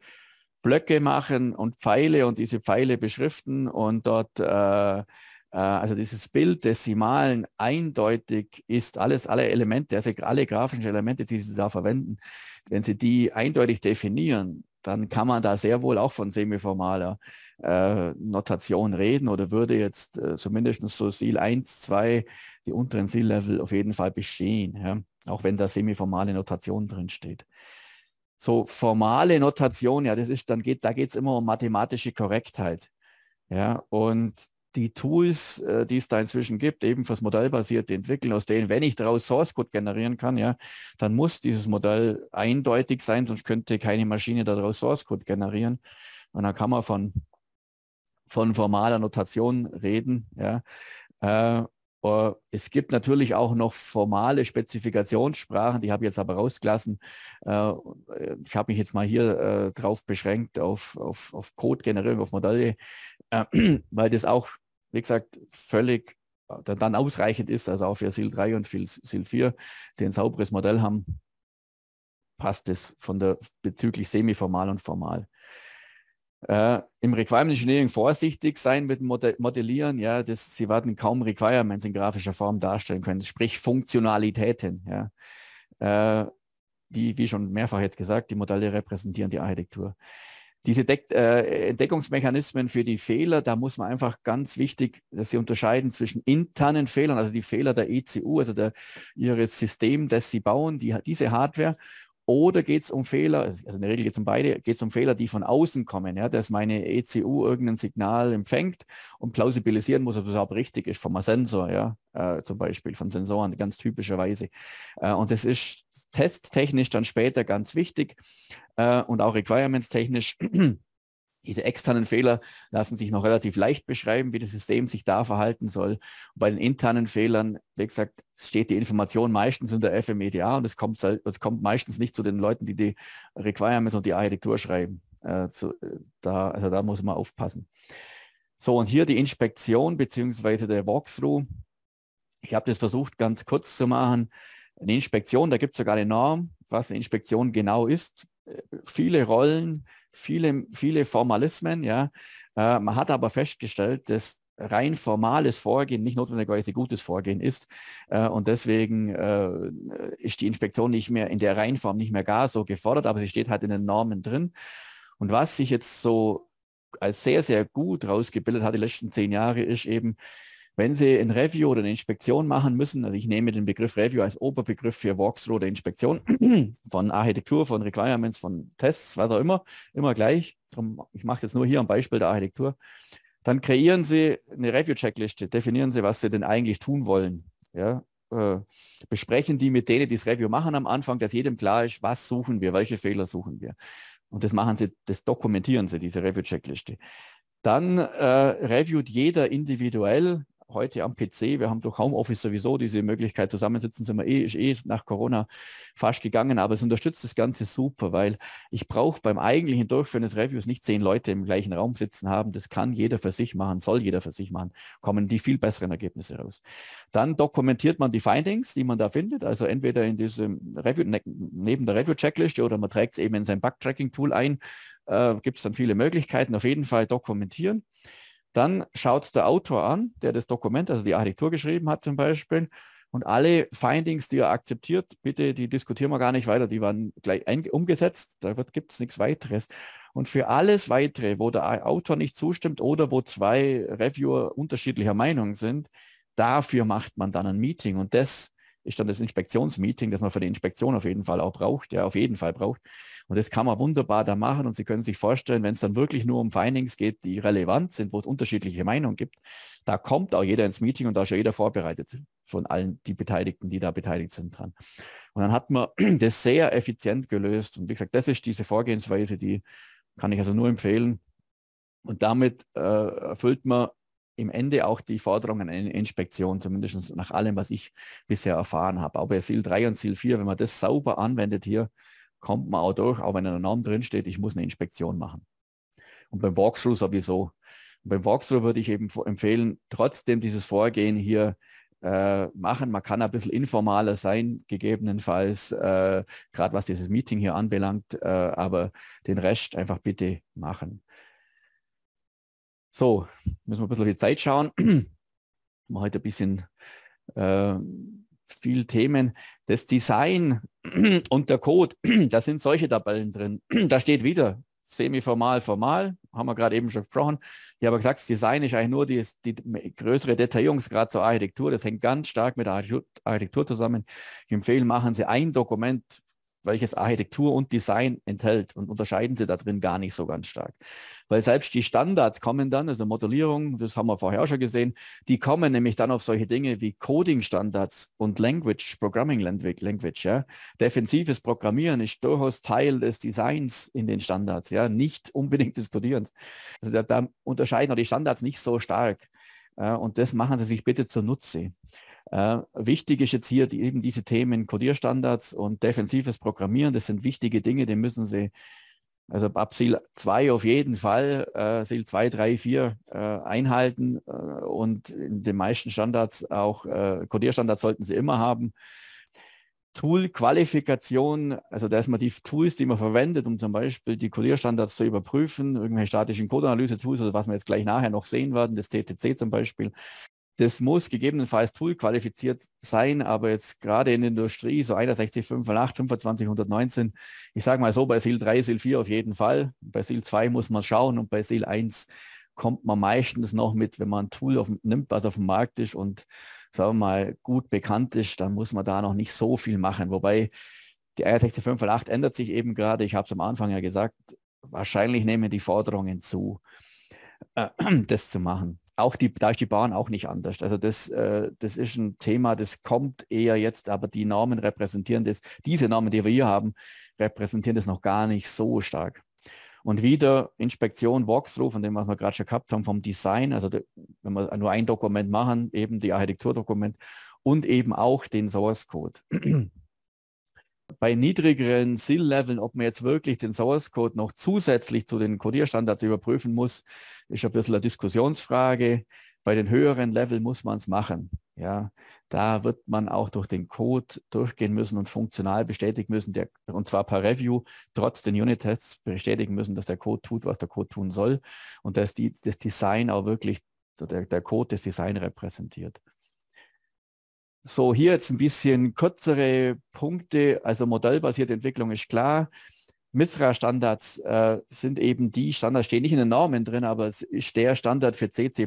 Blöcke machen und Pfeile und diese Pfeile beschriften und dort, äh, äh, also dieses Bild, das sie malen, eindeutig ist, alles, alle Elemente, also alle grafischen Elemente, die sie da verwenden, wenn sie die eindeutig definieren, dann kann man da sehr wohl auch von semiformaler äh, Notation reden oder würde jetzt äh, zumindest so Ziel 1, 2, die unteren Ziellevel auf jeden Fall bestehen. Ja auch wenn da semiformale Notation drin steht. So formale Notation, ja, das ist, dann geht, da geht es immer um mathematische Korrektheit. Ja, und die Tools, äh, die es da inzwischen gibt, eben fürs modellbasierte Entwickeln, aus denen, wenn ich daraus Source Code generieren kann, ja, dann muss dieses Modell eindeutig sein, sonst könnte keine Maschine daraus Source Code generieren. Und dann kann man von, von formaler Notation reden, ja. Äh, äh, es gibt natürlich auch noch formale Spezifikationssprachen, die habe ich jetzt aber rausgelassen. Äh, äh, ich habe mich jetzt mal hier drauf beschränkt, auf, auf, auf Code-Generierung, auf Modelle, weil das auch, wie gesagt, völlig dann ausreichend ist, also auch für SIL 3 und SIL 4, die ein sauberes Modell haben, passt es von der bezüglich semiformal und formal. Äh, Im Requirement Engineering vorsichtig sein mit Modellieren, ja, das, sie werden kaum Requirements in grafischer Form darstellen können, sprich Funktionalitäten. Ja. Äh, wie, wie schon mehrfach jetzt gesagt, die Modelle repräsentieren die Architektur. Diese Deck, äh, Entdeckungsmechanismen für die Fehler, da muss man einfach ganz wichtig, dass sie unterscheiden zwischen internen Fehlern, also die Fehler der ECU, also der, ihres System, das sie bauen, die, diese Hardware oder geht es um Fehler, also, also in der Regel geht es um beide, geht es um Fehler, die von außen kommen, ja, dass meine ECU irgendein Signal empfängt und plausibilisieren muss, ob es überhaupt richtig ist, vom Sensor, ja, äh, zum Beispiel von Sensoren, ganz typischerweise. Äh, und das ist testtechnisch dann später ganz wichtig äh, und auch requirements-technisch. Diese externen Fehler lassen sich noch relativ leicht beschreiben, wie das System sich da verhalten soll. Und bei den internen Fehlern, wie gesagt, steht die Information meistens in der FMEDA und es kommt, es kommt meistens nicht zu den Leuten, die die Requirements und die Architektur schreiben. Äh, zu, äh, da, also da muss man aufpassen. So, und hier die Inspektion bzw. der Walkthrough. Ich habe das versucht, ganz kurz zu machen. Eine Inspektion, da gibt es sogar eine Norm, was eine Inspektion genau ist viele Rollen, viele, viele Formalismen. Ja. Äh, man hat aber festgestellt, dass rein formales Vorgehen nicht notwendigerweise gutes Vorgehen ist. Äh, und deswegen äh, ist die Inspektion nicht mehr in der Reihenform nicht mehr gar so gefordert, aber sie steht halt in den Normen drin. Und was sich jetzt so als sehr, sehr gut rausgebildet hat die letzten zehn Jahre, ist eben, wenn Sie ein Review oder eine Inspektion machen müssen, also ich nehme den Begriff Review als Oberbegriff für Walkthrough oder Inspektion von Architektur, von Requirements, von Tests, was auch immer, immer gleich. Ich mache jetzt nur hier am Beispiel der Architektur. Dann kreieren Sie eine Review-Checkliste, definieren Sie, was Sie denn eigentlich tun wollen. Ja, äh, besprechen die mit denen, die das Review machen am Anfang, dass jedem klar ist, was suchen wir, welche Fehler suchen wir. Und das machen Sie, das dokumentieren Sie, diese Review-Checkliste. Dann äh, reviewt jeder individuell heute am PC, wir haben durch Homeoffice sowieso diese Möglichkeit, zusammensitzen sind wir eh, ist eh nach Corona fast gegangen, aber es unterstützt das Ganze super, weil ich brauche beim eigentlichen Durchführen des Reviews nicht zehn Leute im gleichen Raum sitzen haben, das kann jeder für sich machen, soll jeder für sich machen, kommen die viel besseren Ergebnisse raus. Dann dokumentiert man die Findings, die man da findet, also entweder in diesem Review, ne, neben der Review-Checkliste oder man trägt es eben in sein Bug-Tracking-Tool ein, äh, gibt es dann viele Möglichkeiten, auf jeden Fall dokumentieren. Dann schaut es der Autor an, der das Dokument, also die Architektur geschrieben hat zum Beispiel, und alle Findings, die er akzeptiert, bitte, die diskutieren wir gar nicht weiter, die waren gleich umgesetzt, da gibt es nichts weiteres. Und für alles weitere, wo der Autor nicht zustimmt oder wo zwei Reviewer unterschiedlicher Meinung sind, dafür macht man dann ein Meeting. Und das ist dann das Inspektionsmeeting, das man für die Inspektion auf jeden Fall auch braucht, ja, auf jeden Fall braucht. Und das kann man wunderbar da machen und Sie können sich vorstellen, wenn es dann wirklich nur um Findings geht, die relevant sind, wo es unterschiedliche Meinungen gibt, da kommt auch jeder ins Meeting und da ist ja jeder vorbereitet von allen die Beteiligten, die da beteiligt sind dran. Und dann hat man das sehr effizient gelöst und wie gesagt, das ist diese Vorgehensweise, die kann ich also nur empfehlen. Und damit äh, erfüllt man im Ende auch die Forderungen eine Inspektion, zumindest nach allem, was ich bisher erfahren habe. Aber bei SIL 3 und SIL 4, wenn man das sauber anwendet hier, kommt man auch durch, auch wenn in der Norm drinsteht, ich muss eine Inspektion machen. Und beim Walkthrough sowieso. Und beim Walkthrough würde ich eben empfehlen, trotzdem dieses Vorgehen hier äh, machen. Man kann ein bisschen informaler sein, gegebenenfalls, äh, gerade was dieses Meeting hier anbelangt, äh, aber den Rest einfach bitte machen. So, müssen wir ein bisschen auf die Zeit schauen. Mal heute ein bisschen äh, viel Themen. Das Design und der Code, da sind solche Tabellen drin. da steht wieder semi-formal, formal, haben wir gerade eben schon gesprochen. Ich habe gesagt, das Design ist eigentlich nur die, die größere Detaillierungsgrad zur Architektur. Das hängt ganz stark mit der Architektur zusammen. Ich empfehle, machen Sie ein Dokument welches Architektur und Design enthält und unterscheiden sie da drin gar nicht so ganz stark. Weil selbst die Standards kommen dann, also Modellierung, das haben wir vorher schon gesehen, die kommen nämlich dann auf solche Dinge wie Coding-Standards und Language, Programming Language. Ja. Defensives Programmieren ist durchaus Teil des Designs in den Standards, ja, nicht unbedingt diskutierend. Also da, da unterscheiden auch die Standards nicht so stark. Und das machen Sie sich bitte zunutze. Äh, wichtig ist jetzt hier die, eben diese Themen Codierstandards und defensives Programmieren. Das sind wichtige Dinge, die müssen Sie also ab SEAL 2 auf jeden Fall, äh, SEAL 2, 3, 4 äh, einhalten äh, und in den meisten Standards auch äh, Codierstandards sollten Sie immer haben. Tool-Qualifikation, also dass man die Tools, die man verwendet, um zum Beispiel die Codierstandards zu überprüfen, irgendwelche statischen Codeanalyse-Tools oder was wir jetzt gleich nachher noch sehen werden, das TTC zum Beispiel, das muss gegebenenfalls Tool qualifiziert sein, aber jetzt gerade in der Industrie, so 61, 8, 25, 119, ich sage mal so, bei SEAL 3, SEAL 4 auf jeden Fall. Bei SEAL 2 muss man schauen und bei SEAL 1 kommt man meistens noch mit, wenn man ein Tool auf, nimmt, was auf dem Markt ist und sagen wir mal gut bekannt ist, dann muss man da noch nicht so viel machen. Wobei die IR 60508 ändert sich eben gerade, ich habe es am Anfang ja gesagt, wahrscheinlich nehmen die Forderungen zu, äh, das zu machen auch die, da ist die Bahn auch nicht anders. Also das, äh, das ist ein Thema, das kommt eher jetzt, aber die Normen repräsentieren das, diese Normen, die wir hier haben, repräsentieren das noch gar nicht so stark. Und wieder Inspektion, Walkthrough, von dem, was wir gerade schon gehabt haben, vom Design, also de, wenn wir nur ein Dokument machen, eben die Architekturdokument und eben auch den Source Code bei niedrigeren Zielleveln, ob man jetzt wirklich den Source Code noch zusätzlich zu den Codierstandards überprüfen muss, ist ein bisschen eine Diskussionsfrage. Bei den höheren Leveln muss man es machen. Ja, da wird man auch durch den Code durchgehen müssen und funktional bestätigen müssen, der, und zwar per Review, trotz den Unit-Tests bestätigen müssen, dass der Code tut, was der Code tun soll und dass die, das Design auch wirklich, der, der Code das Design repräsentiert. So, hier jetzt ein bisschen kürzere Punkte, also modellbasierte Entwicklung ist klar. MISRA-Standards äh, sind eben die Standards, stehen nicht in den Normen drin, aber es ist der Standard für CC++,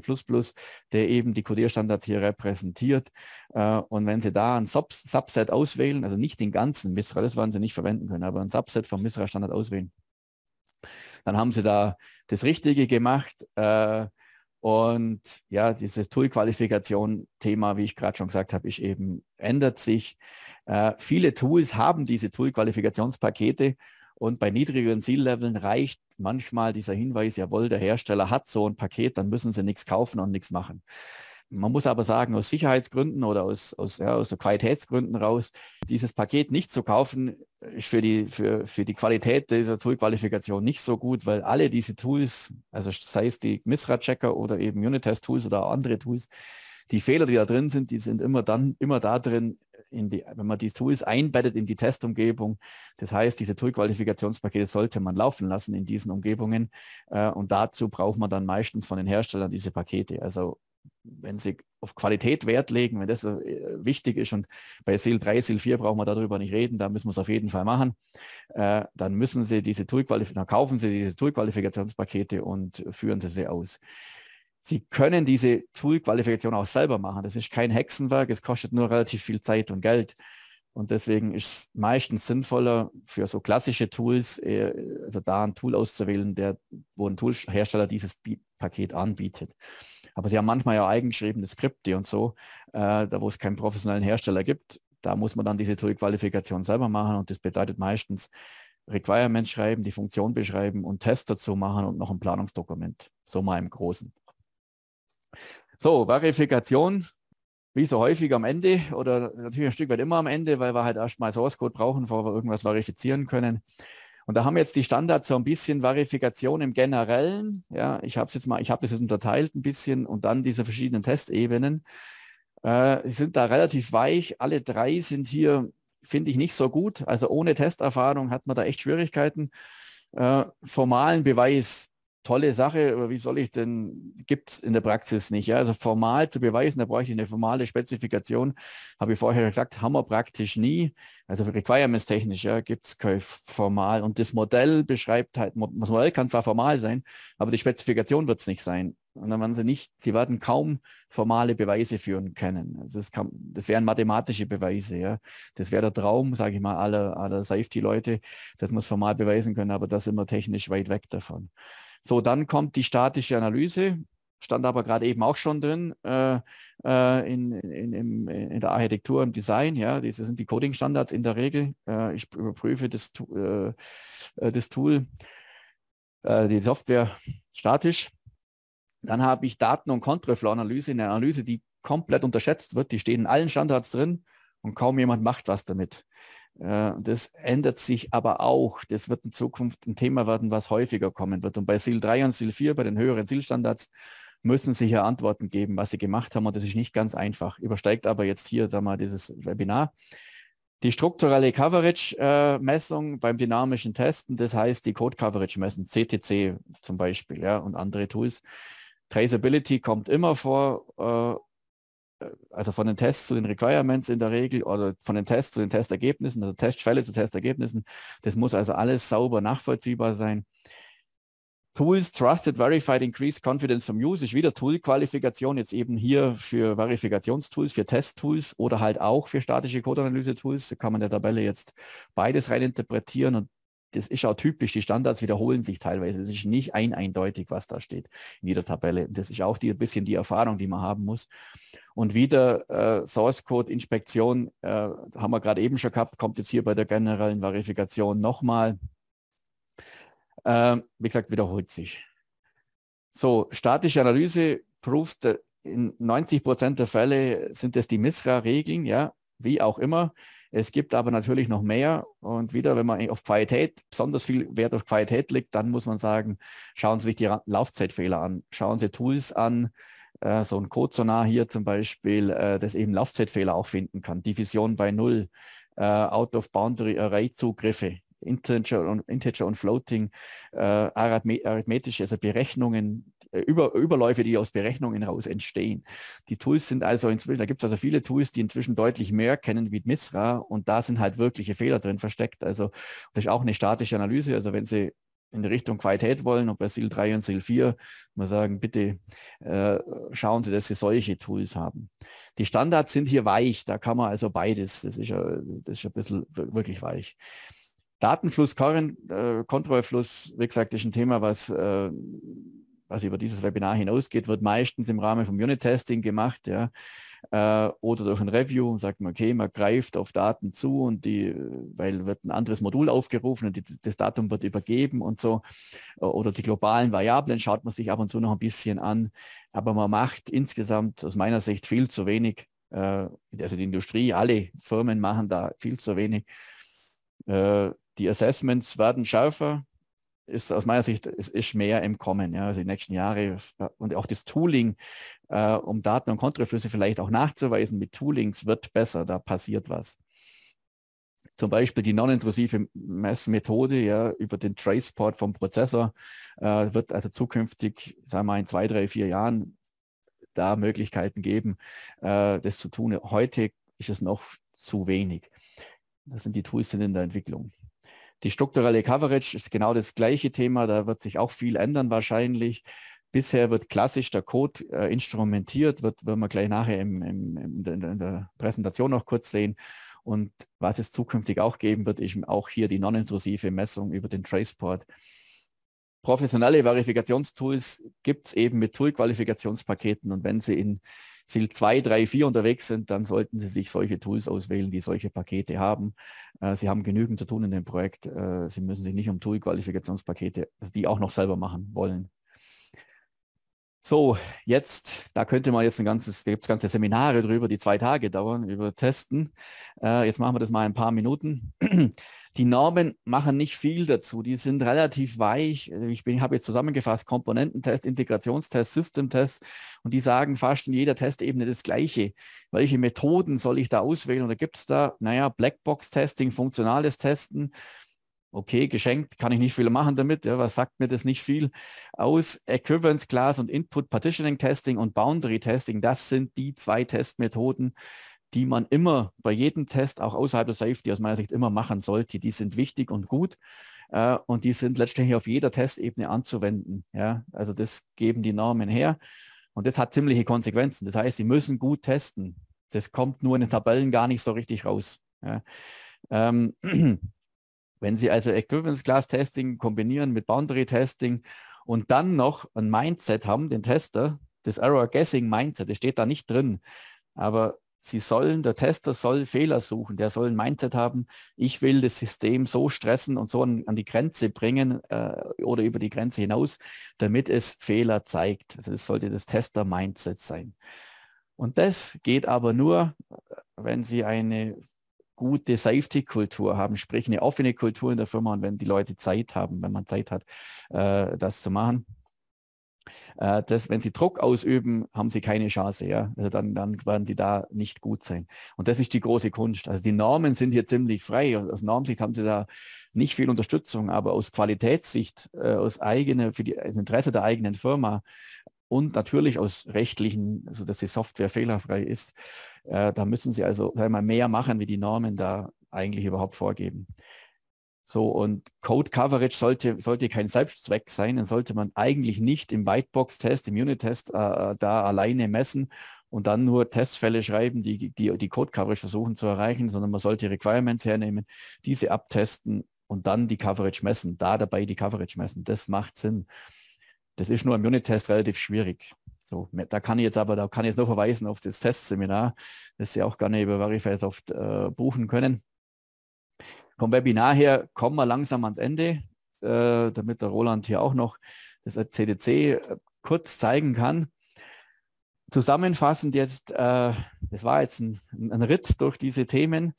der eben die Codierstandards hier repräsentiert. Äh, und wenn Sie da ein Sub Subset auswählen, also nicht den ganzen MISRA, das werden Sie nicht verwenden können, aber ein Subset vom MISRA-Standard auswählen, dann haben Sie da das Richtige gemacht. Äh, und ja, dieses Tool-Qualifikation-Thema, wie ich gerade schon gesagt habe, ist eben, ändert sich. Äh, viele Tools haben diese Tool-Qualifikationspakete und bei niedrigeren Zielleveln reicht manchmal dieser Hinweis, jawohl, der Hersteller hat so ein Paket, dann müssen sie nichts kaufen und nichts machen. Man muss aber sagen, aus Sicherheitsgründen oder aus, aus, ja, aus so Qualitätsgründen raus, dieses Paket nicht zu kaufen, ist für die, für, für die Qualität dieser Toolqualifikation nicht so gut, weil alle diese Tools, also sei es die Misra-Checker oder eben Unitest-Tools oder andere Tools, die Fehler, die da drin sind, die sind immer dann, immer da drin, die, wenn man die Tools einbettet in die Testumgebung. Das heißt, diese Tool-Qualifikationspakete sollte man laufen lassen in diesen Umgebungen. Äh, und dazu braucht man dann meistens von den Herstellern diese Pakete. Also wenn sie auf Qualität Wert legen, wenn das äh, wichtig ist und bei SEAL 3, SEAL 4 brauchen wir darüber nicht reden, da müssen wir es auf jeden Fall machen, äh, dann müssen sie diese Tool-Qualifikation, kaufen sie diese Tool-Qualifiktionspakete und führen sie sie aus. Sie können diese Tool-Qualifikation auch selber machen. Das ist kein Hexenwerk, es kostet nur relativ viel Zeit und Geld. Und deswegen ist es meistens sinnvoller, für so klassische Tools, äh, also da ein Tool auszuwählen, der, wo ein Toolhersteller dieses Paket anbietet. Aber die haben manchmal ja eigengeschriebene Skripte und so, äh, da wo es keinen professionellen Hersteller gibt. Da muss man dann diese TUI-Qualifikation selber machen und das bedeutet meistens Requirements schreiben, die Funktion beschreiben und Test dazu machen und noch ein Planungsdokument. So mal im Großen. So, Verifikation, wie so häufig am Ende oder natürlich ein Stück weit immer am Ende, weil wir halt erstmal Source Code brauchen, bevor wir irgendwas verifizieren können. Und da haben jetzt die Standards so ein bisschen Verifikation im Generellen. Ja, ich habe es jetzt mal, ich habe das jetzt unterteilt ein bisschen und dann diese verschiedenen Testebenen. Äh, sind da relativ weich. Alle drei sind hier, finde ich, nicht so gut. Also ohne Testerfahrung hat man da echt Schwierigkeiten. Äh, formalen Beweis tolle Sache, aber wie soll ich denn, gibt es in der Praxis nicht. Ja? Also formal zu beweisen, da bräuchte ich eine formale Spezifikation, habe ich vorher gesagt, haben wir praktisch nie. Also requirements technisch ja, gibt es kein formal. Und das Modell beschreibt halt, das Modell kann zwar formal sein, aber die Spezifikation wird es nicht sein. Und dann werden sie nicht, sie werden kaum formale Beweise führen können. das, kann, das wären mathematische Beweise. Ja. Das wäre der Traum, sage ich mal, aller, aller Safety-Leute, dass man es formal beweisen können, aber da sind wir technisch weit weg davon. So, dann kommt die statische Analyse, stand aber gerade eben auch schon drin äh, äh in, in, in, in, der Architektur im Design. Ja, diese sind die Coding-Standards in der Regel. Äh, ich überprüfe das, äh, äh, das Tool, äh, die Software statisch. Dann habe ich Daten- und Contreflow-Analyse, eine Analyse, die komplett unterschätzt wird. Die stehen in allen Standards drin und kaum jemand macht was damit. Das ändert sich aber auch. Das wird in Zukunft ein Thema werden, was häufiger kommen wird. Und bei SIL 3 und SIL 4, bei den höheren Zielstandards, müssen sich ja Antworten geben, was sie gemacht haben. Und das ist nicht ganz einfach. Übersteigt aber jetzt hier sagen wir, dieses Webinar. Die strukturelle Coverage-Messung äh, beim dynamischen Testen, das heißt die Code-Coverage messen, CTC zum Beispiel ja, und andere Tools. Traceability kommt immer vor äh, also von den Tests zu den Requirements in der Regel oder von den Tests zu den Testergebnissen, also Testfälle zu Testergebnissen. Das muss also alles sauber nachvollziehbar sein. Tools, Trusted, Verified, Increased Confidence from ist wieder Tool-Qualifikation, jetzt eben hier für Verifikationstools, für Testtools oder halt auch für statische code analyse tools Da kann man der Tabelle jetzt beides reininterpretieren und das ist auch typisch, die Standards wiederholen sich teilweise. Es ist nicht ein eindeutig, was da steht in jeder Tabelle. Das ist auch die, ein bisschen die Erfahrung, die man haben muss. Und wieder äh, Source Code Inspektion, äh, haben wir gerade eben schon gehabt, kommt jetzt hier bei der generellen Verifikation nochmal. Äh, wie gesagt, wiederholt sich. So, statische Analyse, Proofs, äh, in 90 Prozent der Fälle sind es die MISRA-Regeln, ja, wie auch immer. Es gibt aber natürlich noch mehr. Und wieder, wenn man auf Qualität, besonders viel Wert auf Qualität legt, dann muss man sagen, schauen Sie sich die Laufzeitfehler an, schauen Sie Tools an, äh, so ein Codesonar hier zum Beispiel, äh, das eben Laufzeitfehler auch finden kann, Division bei Null, äh, Out-of-Boundary-Array-Zugriffe, Integer und, Integer und Floating, äh, arithmetische, also Berechnungen, äh, Über, Überläufe, die aus Berechnungen raus entstehen. Die Tools sind also inzwischen, da gibt es also viele Tools, die inzwischen deutlich mehr kennen wie Mizra und da sind halt wirkliche Fehler drin versteckt. Also das ist auch eine statische Analyse. Also wenn Sie in Richtung Qualität wollen, ob bei SIL 3 und SIL 4, mal sagen, bitte äh, schauen Sie, dass Sie solche Tools haben. Die Standards sind hier weich, da kann man also beides, das ist ja, das ist ein bisschen wirklich weich. Datenfluss, Current, äh, Kontrollfluss, wie gesagt, ist ein Thema, was äh, was über dieses Webinar hinausgeht, wird meistens im Rahmen vom Unit-Testing gemacht, ja, äh, oder durch ein Review und sagt man, okay, man greift auf Daten zu und die, weil wird ein anderes Modul aufgerufen und die, das Datum wird übergeben und so, oder die globalen Variablen schaut man sich ab und zu noch ein bisschen an, aber man macht insgesamt aus meiner Sicht viel zu wenig, äh, also die Industrie, alle Firmen machen da viel zu wenig. Äh, die Assessments werden schärfer, ist aus meiner Sicht es ist mehr im Kommen. Ja. Also die nächsten Jahre äh, und auch das Tooling, äh, um Daten und Kontraflüsse vielleicht auch nachzuweisen mit Toolings, wird besser, da passiert was. Zum Beispiel die non-intrusive Messmethode ja, über den Traceport vom Prozessor äh, wird also zukünftig, sagen wir mal in zwei, drei, vier Jahren, da Möglichkeiten geben, äh, das zu tun. Heute ist es noch zu wenig. Das sind die Tools sind in der Entwicklung. Die strukturelle Coverage ist genau das gleiche Thema, da wird sich auch viel ändern wahrscheinlich. Bisher wird klassisch der Code äh, instrumentiert, wird, werden man gleich nachher im, im, in, der, in der Präsentation noch kurz sehen. Und was es zukünftig auch geben wird, ist auch hier die non-intrusive Messung über den Traceport. Professionelle Verifikationstools gibt es eben mit Tool-Qualifikationspaketen und wenn sie in Ziel 2, 3, 4 unterwegs sind, dann sollten Sie sich solche Tools auswählen, die solche Pakete haben. Äh, Sie haben genügend zu tun in dem Projekt. Äh, Sie müssen sich nicht um Tool-Qualifikationspakete, die auch noch selber machen wollen. So, jetzt, da könnte man jetzt ein ganzes, gibt es ganze Seminare drüber, die zwei Tage dauern, über Testen. Äh, jetzt machen wir das mal ein paar Minuten. Die Normen machen nicht viel dazu. Die sind relativ weich. Ich habe jetzt zusammengefasst Komponententest, Integrationstest, Systemtest und die sagen fast in jeder Testebene das Gleiche. Welche Methoden soll ich da auswählen? Oder gibt es da, naja, Blackbox-Testing, funktionales Testen? okay, geschenkt, kann ich nicht viel machen damit, ja, was sagt mir das nicht viel aus? Equivalence Class und Input Partitioning Testing und Boundary Testing, das sind die zwei Testmethoden, die man immer bei jedem Test, auch außerhalb der Safety aus meiner Sicht, immer machen sollte. Die sind wichtig und gut äh, und die sind letztendlich auf jeder Testebene anzuwenden. Ja? Also das geben die Normen her und das hat ziemliche Konsequenzen. Das heißt, sie müssen gut testen. Das kommt nur in den Tabellen gar nicht so richtig raus. Ja? Ähm, wenn Sie also Equivalence Class Testing kombinieren mit Boundary Testing und dann noch ein Mindset haben, den Tester, das Error Guessing Mindset, das steht da nicht drin. Aber Sie sollen, der Tester soll Fehler suchen, der soll ein Mindset haben, ich will das System so stressen und so an, an die Grenze bringen äh, oder über die Grenze hinaus, damit es Fehler zeigt. Also das sollte das Tester-Mindset sein. Und das geht aber nur, wenn Sie eine gute Safety-Kultur haben, sprich eine offene Kultur in der Firma und wenn die Leute Zeit haben, wenn man Zeit hat, äh, das zu machen äh, dass wenn sie Druck ausüben, haben sie keine Chance. Ja? Also dann, dann werden sie da nicht gut sein. Und das ist die große Kunst. Also die Normen sind hier ziemlich frei. Aus Normsicht haben sie da nicht viel Unterstützung, aber aus Qualitätssicht, äh, aus eigene, für die, das Interesse der eigenen Firma und natürlich aus rechtlichen, also dass die Software fehlerfrei ist, äh, da müssen sie also mal, mehr machen, wie die Normen da eigentlich überhaupt vorgeben. So, und Code Coverage sollte, sollte kein Selbstzweck sein, dann sollte man eigentlich nicht im Whitebox-Test, im Unit-Test äh, äh, da alleine messen und dann nur Testfälle schreiben, die, die die Code Coverage versuchen zu erreichen, sondern man sollte Requirements hernehmen, diese abtesten und dann die Coverage messen, da dabei die Coverage messen. Das macht Sinn. Das ist nur im Unit-Test relativ schwierig. So, da kann ich jetzt aber, da kann ich jetzt nur verweisen auf das Testseminar, das Sie auch gerne über Verify Soft äh, buchen können vom Webinar her kommen wir langsam ans Ende, äh, damit der Roland hier auch noch das CDC äh, kurz zeigen kann. Zusammenfassend jetzt, äh, das war jetzt ein, ein Ritt durch diese Themen.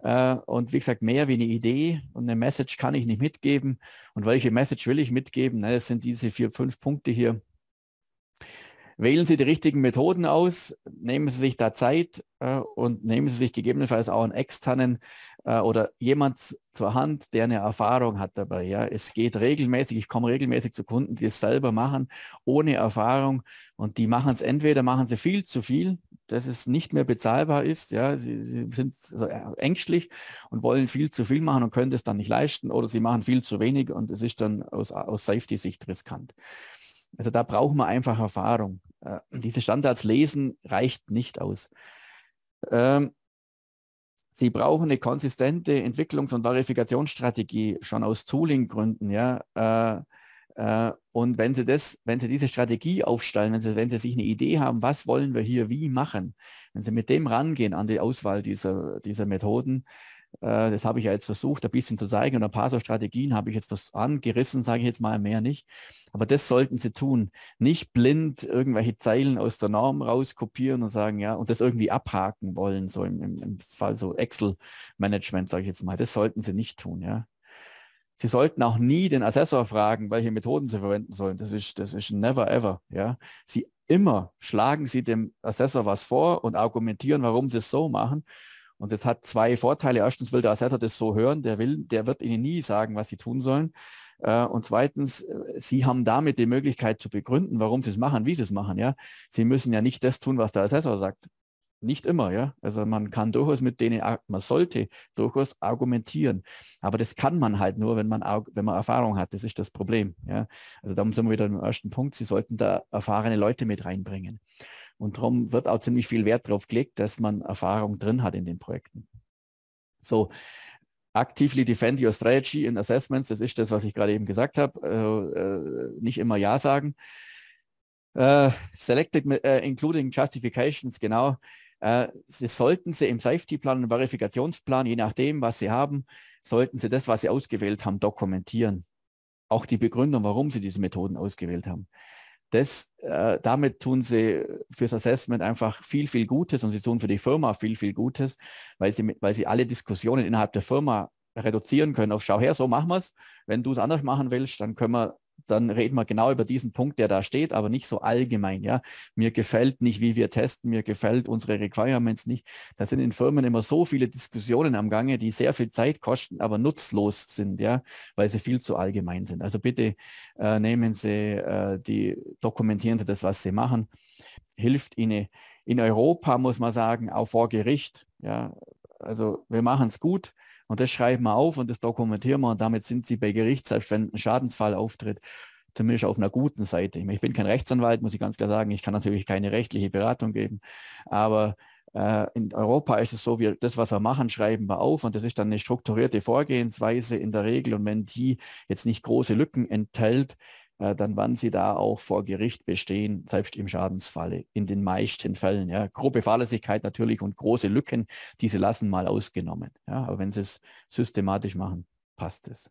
Äh, und wie gesagt, mehr wie eine Idee und eine Message kann ich nicht mitgeben. Und welche Message will ich mitgeben? Das ne, sind diese vier, fünf Punkte hier. Wählen Sie die richtigen Methoden aus, nehmen Sie sich da Zeit äh, und nehmen Sie sich gegebenenfalls auch einen externen äh, oder jemand zur Hand, der eine Erfahrung hat dabei. Ja. Es geht regelmäßig, ich komme regelmäßig zu Kunden, die es selber machen, ohne Erfahrung und die machen es entweder, machen sie viel zu viel, dass es nicht mehr bezahlbar ist, ja, sie, sie sind so äh, ängstlich und wollen viel zu viel machen und können das dann nicht leisten oder sie machen viel zu wenig und es ist dann aus, aus Safety-Sicht riskant. Also da brauchen wir einfach Erfahrung. Äh, diese Standards lesen reicht nicht aus. Ähm, Sie brauchen eine konsistente Entwicklungs- und Verifikationsstrategie schon aus Tooling-Gründen, ja. Äh, äh, und wenn Sie das, wenn Sie diese Strategie aufstellen, wenn Sie, wenn Sie sich eine Idee haben, was wollen wir hier wie machen, wenn Sie mit dem rangehen an die Auswahl dieser, dieser Methoden, äh, das habe ich ja jetzt versucht, ein bisschen zu zeigen und ein paar so Strategien habe ich jetzt angerissen, sage ich jetzt mal mehr nicht. Aber das sollten sie tun. Nicht blind irgendwelche Zeilen aus der Norm rauskopieren und sagen, ja, und das irgendwie abhaken wollen, so im, im Fall so Excel-Management, sage ich jetzt mal. Das sollten sie nicht tun, ja. Sie sollten auch nie den Assessor fragen, welche Methoden Sie verwenden sollen. Das ist, das ist never ever. Ja. Sie immer schlagen Sie dem Assessor was vor und argumentieren, warum Sie es so machen. Und das hat zwei Vorteile. Erstens will der Ersetter das so hören, der, will, der wird ihnen nie sagen, was sie tun sollen. Äh, und zweitens, äh, sie haben damit die Möglichkeit zu begründen, warum sie es machen, wie sie es machen. Ja? Sie müssen ja nicht das tun, was der Assessor sagt. Nicht immer, ja. Also man kann durchaus mit denen, man sollte durchaus argumentieren. Aber das kann man halt nur, wenn man, wenn man Erfahrung hat. Das ist das Problem. Ja? Also da sind wir wieder im ersten Punkt. Sie sollten da erfahrene Leute mit reinbringen. Und darum wird auch ziemlich viel Wert darauf gelegt, dass man Erfahrung drin hat in den Projekten. So, actively defend your strategy in assessments, das ist das, was ich gerade eben gesagt habe, äh, äh nicht immer Ja sagen. Äh, selected äh, including justifications, genau. Äh, sie sollten Sie im Safety-Plan und Verifikationsplan, je nachdem, was Sie haben, sollten Sie das, was Sie ausgewählt haben, dokumentieren. Auch die Begründung, warum Sie diese Methoden ausgewählt haben das, äh, damit tun sie fürs Assessment einfach viel, viel Gutes und sie tun für die Firma viel, viel Gutes, weil sie, weil sie alle Diskussionen innerhalb der Firma reduzieren können auf, schau her, so machen wir es. Wenn du es anders machen willst, dann können wir dann reden wir genau über diesen Punkt, der da steht, aber nicht so allgemein. Ja, mir gefällt nicht, wie wir testen, mir gefällt unsere Requirements nicht. Da sind in Firmen immer so viele Diskussionen am Gange, die sehr viel Zeit kosten, aber nutzlos sind, ja, weil sie viel zu allgemein sind. Also bitte äh, nehmen Sie äh, die, dokumentieren Sie das, was Sie machen. Hilft Ihnen in Europa, muss man sagen, auch vor Gericht. Ja, also wir machen es gut und das schreiben wir auf und das dokumentieren wir und damit sind sie bei Gericht, selbst wenn ein Schadensfall auftritt, zumindest auf einer guten Seite. Ich, bin kein Rechtsanwalt, muss ich ganz klar sagen. Ich kann natürlich keine rechtliche Beratung geben, aber äh, in Europa ist es so, wir, das, was wir machen, schreiben wir auf und das ist dann eine strukturierte Vorgehensweise in der Regel. Und wenn die jetzt nicht große Lücken enthält, äh, dann werden sie da auch vor Gericht bestehen, selbst im Schadensfalle, in den meisten Fällen. Ja. Grobe Fahrlässigkeit natürlich und große Lücken, diese lassen mal ausgenommen. Ja. Aber wenn sie es systematisch machen, passt es.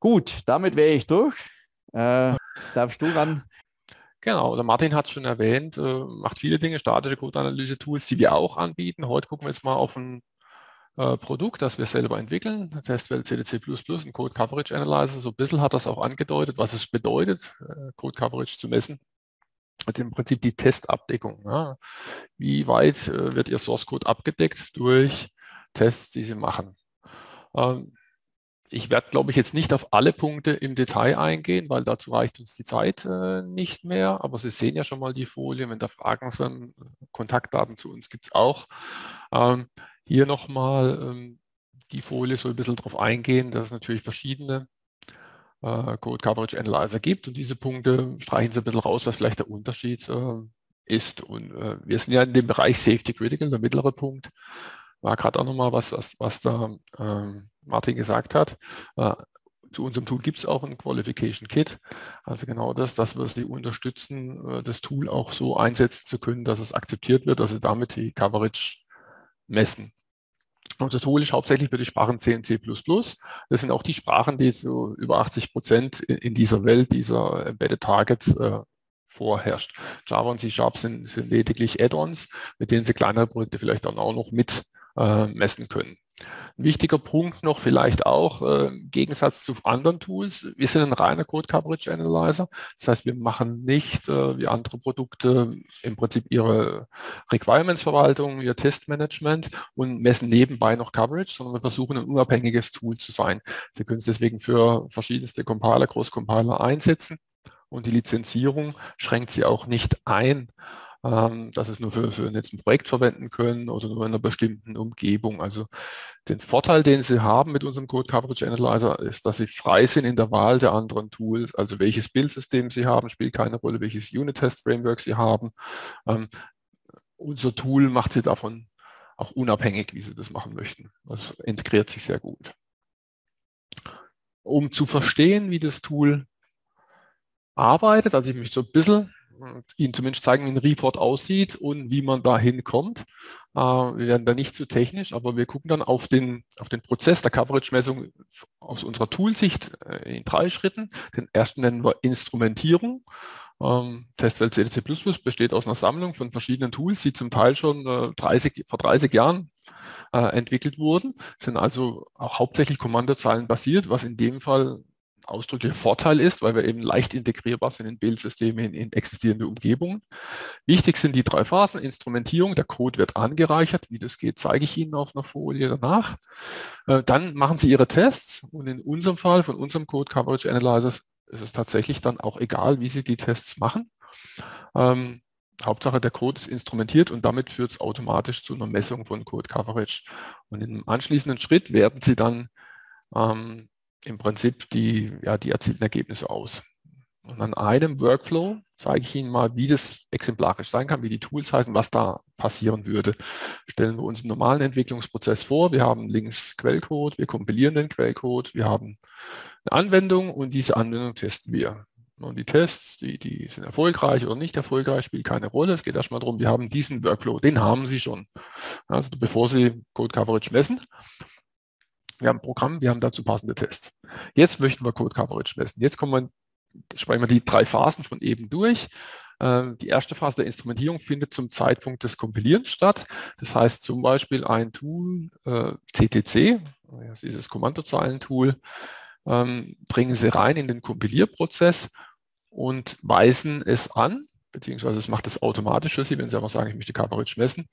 Gut, damit wäre ich durch. Äh, darfst du ran? Genau, der Martin hat es schon erwähnt, äh, macht viele Dinge, statische code tools die wir auch anbieten. Heute gucken wir jetzt mal auf ein äh, Produkt, das wir selber entwickeln, Testwelt CDC++, ein Code Coverage Analyzer, so ein bisschen hat das auch angedeutet, was es bedeutet, äh, Code Coverage zu messen. Also im Prinzip die Testabdeckung. Ja. Wie weit äh, wird Ihr Source Code abgedeckt durch Tests, die Sie machen? Ähm, ich werde, glaube ich, jetzt nicht auf alle Punkte im Detail eingehen, weil dazu reicht uns die Zeit nicht mehr. Aber Sie sehen ja schon mal die Folie, wenn da Fragen sind, Kontaktdaten zu uns gibt es auch. Ähm, hier nochmal, ähm, die Folie soll ein bisschen darauf eingehen, dass es natürlich verschiedene äh, Code Coverage Analyzer gibt und diese Punkte streichen Sie ein bisschen raus, was vielleicht der Unterschied äh, ist. Und äh, wir sind ja in dem Bereich Safety Critical, der mittlere Punkt. War gerade auch nochmal was, was, was da ähm, Martin gesagt hat. Äh, zu unserem Tool gibt es auch ein Qualification Kit. Also genau das, dass wir Sie unterstützen, äh, das Tool auch so einsetzen zu können, dass es akzeptiert wird, dass Sie damit die Coverage messen. Unser Tool ist hauptsächlich für die Sprachen C und C++. Das sind auch die Sprachen, die zu so über 80 Prozent in dieser Welt dieser Embedded Targets äh, vorherrscht. Java und C-Sharp sind, sind, lediglich Add-ons, mit denen Sie kleinere Projekte vielleicht dann auch noch mit äh, messen können. Ein wichtiger Punkt noch vielleicht auch, äh, im Gegensatz zu anderen Tools, wir sind ein reiner Code Coverage Analyzer. Das heißt, wir machen nicht äh, wie andere Produkte im Prinzip ihre Requirements-Verwaltung, ihr Testmanagement und messen nebenbei noch Coverage, sondern wir versuchen ein unabhängiges Tool zu sein. Sie können es deswegen für verschiedenste Compiler, Großcompiler einsetzen und die Lizenzierung schränkt sie auch nicht ein ähm, dass es nur für, für jetzt ein Projekt verwenden können oder nur in einer bestimmten Umgebung. Also den Vorteil, den Sie haben mit unserem Code Coverage Analyzer, ist, dass Sie frei sind in der Wahl der anderen Tools. Also welches Bildsystem Sie haben, spielt keine Rolle, welches Unit-Test-Framework Sie haben. Ähm, unser Tool macht Sie davon auch unabhängig, wie Sie das machen möchten. Das integriert sich sehr gut. Um zu verstehen, wie das Tool arbeitet, also ich mich so ein bisschen äh, Ihnen zumindest zeigen, wie ein Report aussieht und wie man da hinkommt. Äh, wir werden da nicht zu technisch, aber wir gucken dann auf den, auf den Prozess der Coverage-Messung aus unserer Toolsicht äh, in drei Schritten. Den ersten nennen wir Instrumentierung. Ähm, Testwelt CDC++ besteht aus einer Sammlung von verschiedenen Tools, die zum Teil schon äh, 30, vor 30 Jahren äh, entwickelt wurden, sind also auch hauptsächlich Kommandozeilen basiert, was in dem Fall ausdrücklicher Vorteil ist, weil wir eben leicht integrierbar sind in Bildsysteme, in, in existierende Umgebungen. Wichtig sind die drei Phasen, Instrumentierung, der Code wird angereichert, wie das geht, zeige ich Ihnen auf einer Folie danach. Äh, dann machen Sie Ihre Tests und in unserem Fall, von unserem Code Coverage Analysis, ist es tatsächlich dann auch egal, wie Sie die Tests machen. Ähm, Hauptsache der Code ist instrumentiert und damit führt es automatisch zu einer Messung von Code Coverage. Und im anschließenden Schritt werden Sie dann ähm, im Prinzip die, ja, die erzielten Ergebnisse aus. Und an einem Workflow zeige ich Ihnen mal, wie das exemplarisch sein kann, wie die Tools heißen, was da passieren würde. Stellen wir uns einen normalen Entwicklungsprozess vor. Wir haben links Quellcode, wir kompilieren den Quellcode, wir haben eine Anwendung und diese Anwendung testen wir. Und die Tests, die, die sind erfolgreich oder nicht erfolgreich, spielt keine Rolle. Es geht erstmal darum, wir haben diesen Workflow, den haben Sie schon. Also bevor Sie Code Coverage messen, wir haben ein Programm, wir haben dazu passende Tests. Jetzt möchten wir Code Coverage messen. Jetzt kommen wir sprechen wir die drei Phasen von eben durch. Ähm, die erste Phase der Instrumentierung findet zum Zeitpunkt des Kompilierens statt. Das heißt zum Beispiel ein Tool, CTC, äh, das ist das Kommandozeilentool, ähm, bringen Sie rein in den Kompilierprozess und weisen es an, beziehungsweise es macht es automatisch für Sie, wenn Sie aber sagen, ich möchte Coverage messen,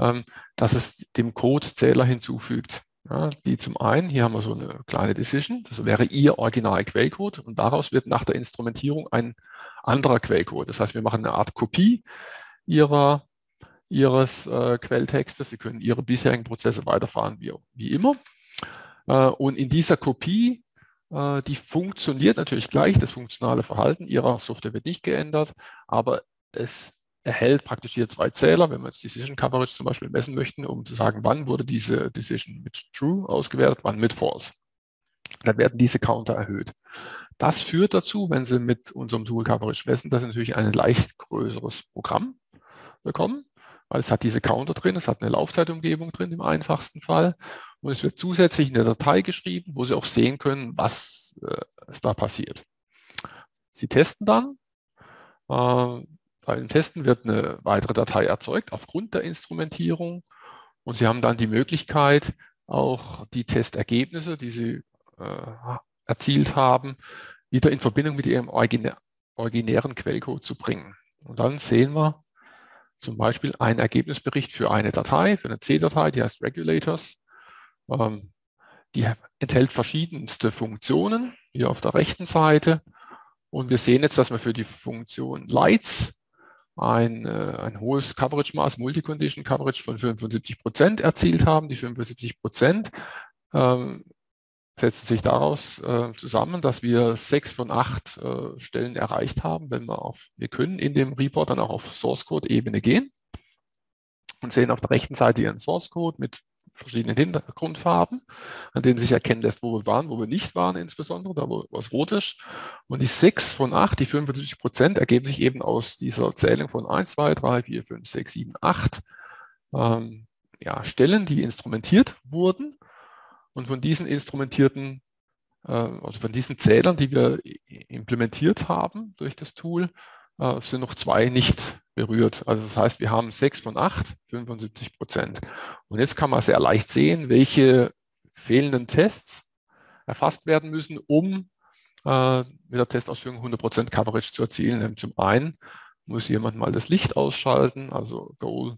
ähm, dass es dem Code Zähler hinzufügt. Ja, die zum einen, hier haben wir so eine kleine Decision, das wäre Ihr original Quellcode und daraus wird nach der Instrumentierung ein anderer Quellcode. Das heißt, wir machen eine Art Kopie ihrer, Ihres äh, Quelltextes. Sie können Ihre bisherigen Prozesse weiterfahren wie, wie immer. Äh, und in dieser Kopie, äh, die funktioniert natürlich gleich, das funktionale Verhalten Ihrer Software wird nicht geändert, aber es erhält praktisch hier zwei Zähler, wenn wir jetzt Decision Coverage zum Beispiel messen möchten, um zu sagen, wann wurde diese Decision mit True ausgewertet, wann mit False. Dann werden diese Counter erhöht. Das führt dazu, wenn Sie mit unserem Tool Coverage messen, dass Sie natürlich ein leicht größeres Programm bekommen, weil es hat diese Counter drin, es hat eine Laufzeitumgebung drin im einfachsten Fall und es wird zusätzlich in der Datei geschrieben, wo Sie auch sehen können, was äh, da passiert. Sie testen dann, äh, bei den Testen wird eine weitere Datei erzeugt aufgrund der Instrumentierung und Sie haben dann die Möglichkeit, auch die Testergebnisse, die Sie äh, erzielt haben, wieder in Verbindung mit Ihrem originä originären Quellcode zu bringen. Und dann sehen wir zum Beispiel einen Ergebnisbericht für eine Datei, für eine C-Datei, die heißt Regulators. Ähm, die enthält verschiedenste Funktionen, hier auf der rechten Seite. Und wir sehen jetzt, dass wir für die Funktion Lights ein, äh, ein hohes Coverage-Maß, Multicondition Coverage von 75 erzielt haben. Die 75 Prozent ähm, setzen sich daraus äh, zusammen, dass wir sechs von acht äh, Stellen erreicht haben. Wenn wir, auf, wir können in dem Report dann auch auf Source Code Ebene gehen und sehen auf der rechten Seite ihren Source Code mit verschiedenen Hintergrundfarben, an denen sich erkennen lässt, wo wir waren, wo wir nicht waren insbesondere, da wo was rot ist. Und die 6 von 8, die 75 Prozent, ergeben sich eben aus dieser Zählung von 1, 2, 3, 4, 5, 6, 7, 8 ähm, ja, Stellen, die instrumentiert wurden. Und von diesen instrumentierten, äh, also von diesen Zählern, die wir implementiert haben durch das Tool, äh, sind noch zwei nicht berührt. Also das heißt, wir haben sechs von acht, 75 Prozent. Und jetzt kann man sehr leicht sehen, welche fehlenden Tests erfasst werden müssen, um äh, mit der Testausführung 100 Prozent Coverage zu erzielen. Zum einen muss jemand mal das Licht ausschalten, also Goal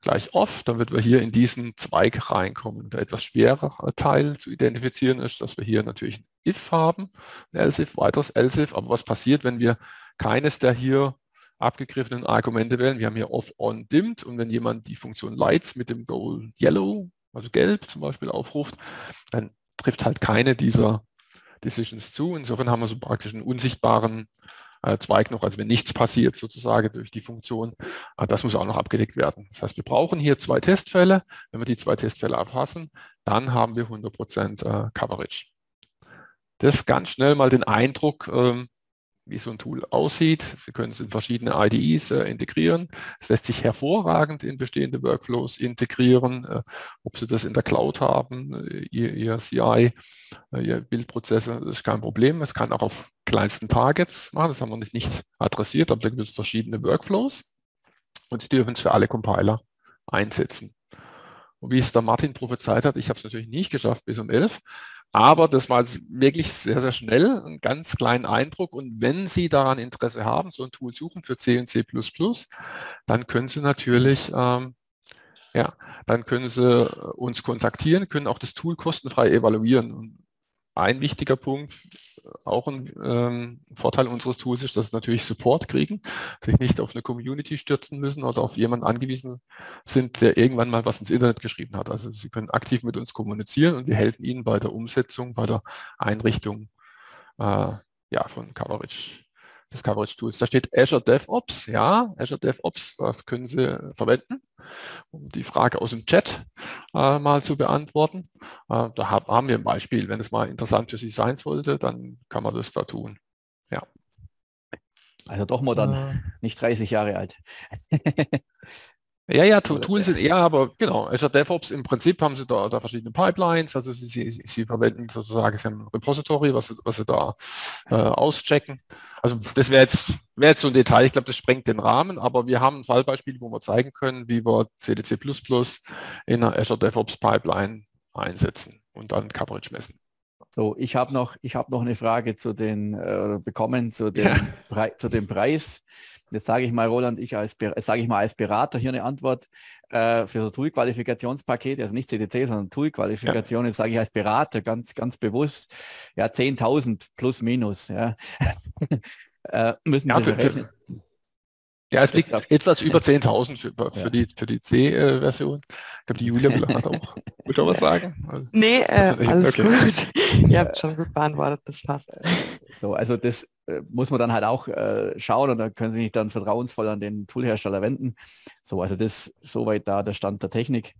gleich off, damit wir hier in diesen Zweig reinkommen. Der etwas schwerer Teil zu identifizieren ist, dass wir hier natürlich if haben, ein else-if, weiteres else-if. Aber was passiert, wenn wir keines der hier abgegriffenen Argumente wählen? Wir haben hier off, on, dimmed und wenn jemand die Funktion lights mit dem goal yellow, also gelb zum Beispiel aufruft, dann trifft halt keine dieser Decisions zu. Insofern haben wir so praktisch einen unsichtbaren äh, Zweig noch, also wenn nichts passiert sozusagen durch die Funktion, äh, das muss auch noch abgedeckt werden. Das heißt, wir brauchen hier zwei Testfälle. Wenn wir die zwei Testfälle erfassen, dann haben wir 100% äh, Coverage das ganz schnell mal den Eindruck, ähm, wie so ein Tool aussieht. Sie können es in verschiedene IDEs äh, integrieren. Es lässt sich hervorragend in bestehende Workflows integrieren, äh, ob Sie das in der Cloud haben, Ihr, Ihr CI, Ihr Bildprozesse, das ist kein Problem. Es kann auch auf kleinsten Targets machen, das haben wir nicht, nicht adressiert, aber da gibt es verschiedene Workflows und Sie dürfen es für alle Compiler einsetzen. Und wie es der Martin prophezeit hat, ich habe es natürlich nicht geschafft bis um 11, aber das war wirklich sehr, sehr schnell, einen ganz kleinen Eindruck. Und wenn Sie daran Interesse haben, so ein Tool suchen für C und C++, dann können Sie natürlich, ähm, ja, dann können Sie äh, uns kontaktieren, können auch das Tool kostenfrei evaluieren. Und ein wichtiger Punkt, auch ein ähm, Vorteil unseres Tools ist, dass sie natürlich Support kriegen, sich nicht auf eine Community stürzen müssen oder auf jemanden angewiesen sind, der irgendwann mal was ins Internet geschrieben hat. Also sie können aktiv mit uns kommunizieren und wir helfen ihnen bei der Umsetzung, bei der Einrichtung äh, ja, von Coverage des Coverage Tools. Da steht Azure DevOps. Ja, Azure DevOps, das können Sie äh, verwenden, um die Frage aus dem Chat äh, mal zu beantworten. Äh, da haben wir ein Beispiel. Wenn es mal interessant für Sie sein sollte, dann kann man das da tun. Ja. Also doch mal dann äh. nicht 30 Jahre alt. Ja, ja, Tools sind, ja, aber genau, Azure also DevOps im Prinzip haben sie da, da verschiedene Pipelines, also sie, sie, sie verwenden sozusagen ein Repository, was, sie, was sie da äh, auschecken. Also das wäre jetzt, wär jetzt so ein Detail, ich glaube, das sprengt den Rahmen, aber wir haben ein Fallbeispiel, wo wir zeigen können, wie wir CDC++ in einer Azure DevOps Pipeline einsetzen und dann Coverage messen. So, ich habe noch, ich hab noch eine Frage zu den, äh, bekommen zu, den, ja. zu dem Preis jetzt sage ich mal, Roland, ich als, sage ich mal als Berater hier eine Antwort äh, für das TUI-Qualifikationspaket, also nicht CTC, sondern TUI-Qualifikation, ja. jetzt sage ich als Berater ganz, ganz bewusst, ja, 10.000 plus minus, ja, äh, müssen ja, für, rechnen. ja, es liegt das etwas über 10.000 für, für, ja. die, für die C-Version. Ich glaube, die Julia will hat auch. Willst was sagen? nee, äh, also, alles okay. gut. Ihr habt schon gut beantwortet, das passt. Äh, so, also das, äh, muss man dann halt auch äh, schauen und da können Sie sich dann vertrauensvoll an den Toolhersteller wenden. So, also das soweit da der Stand der Technik.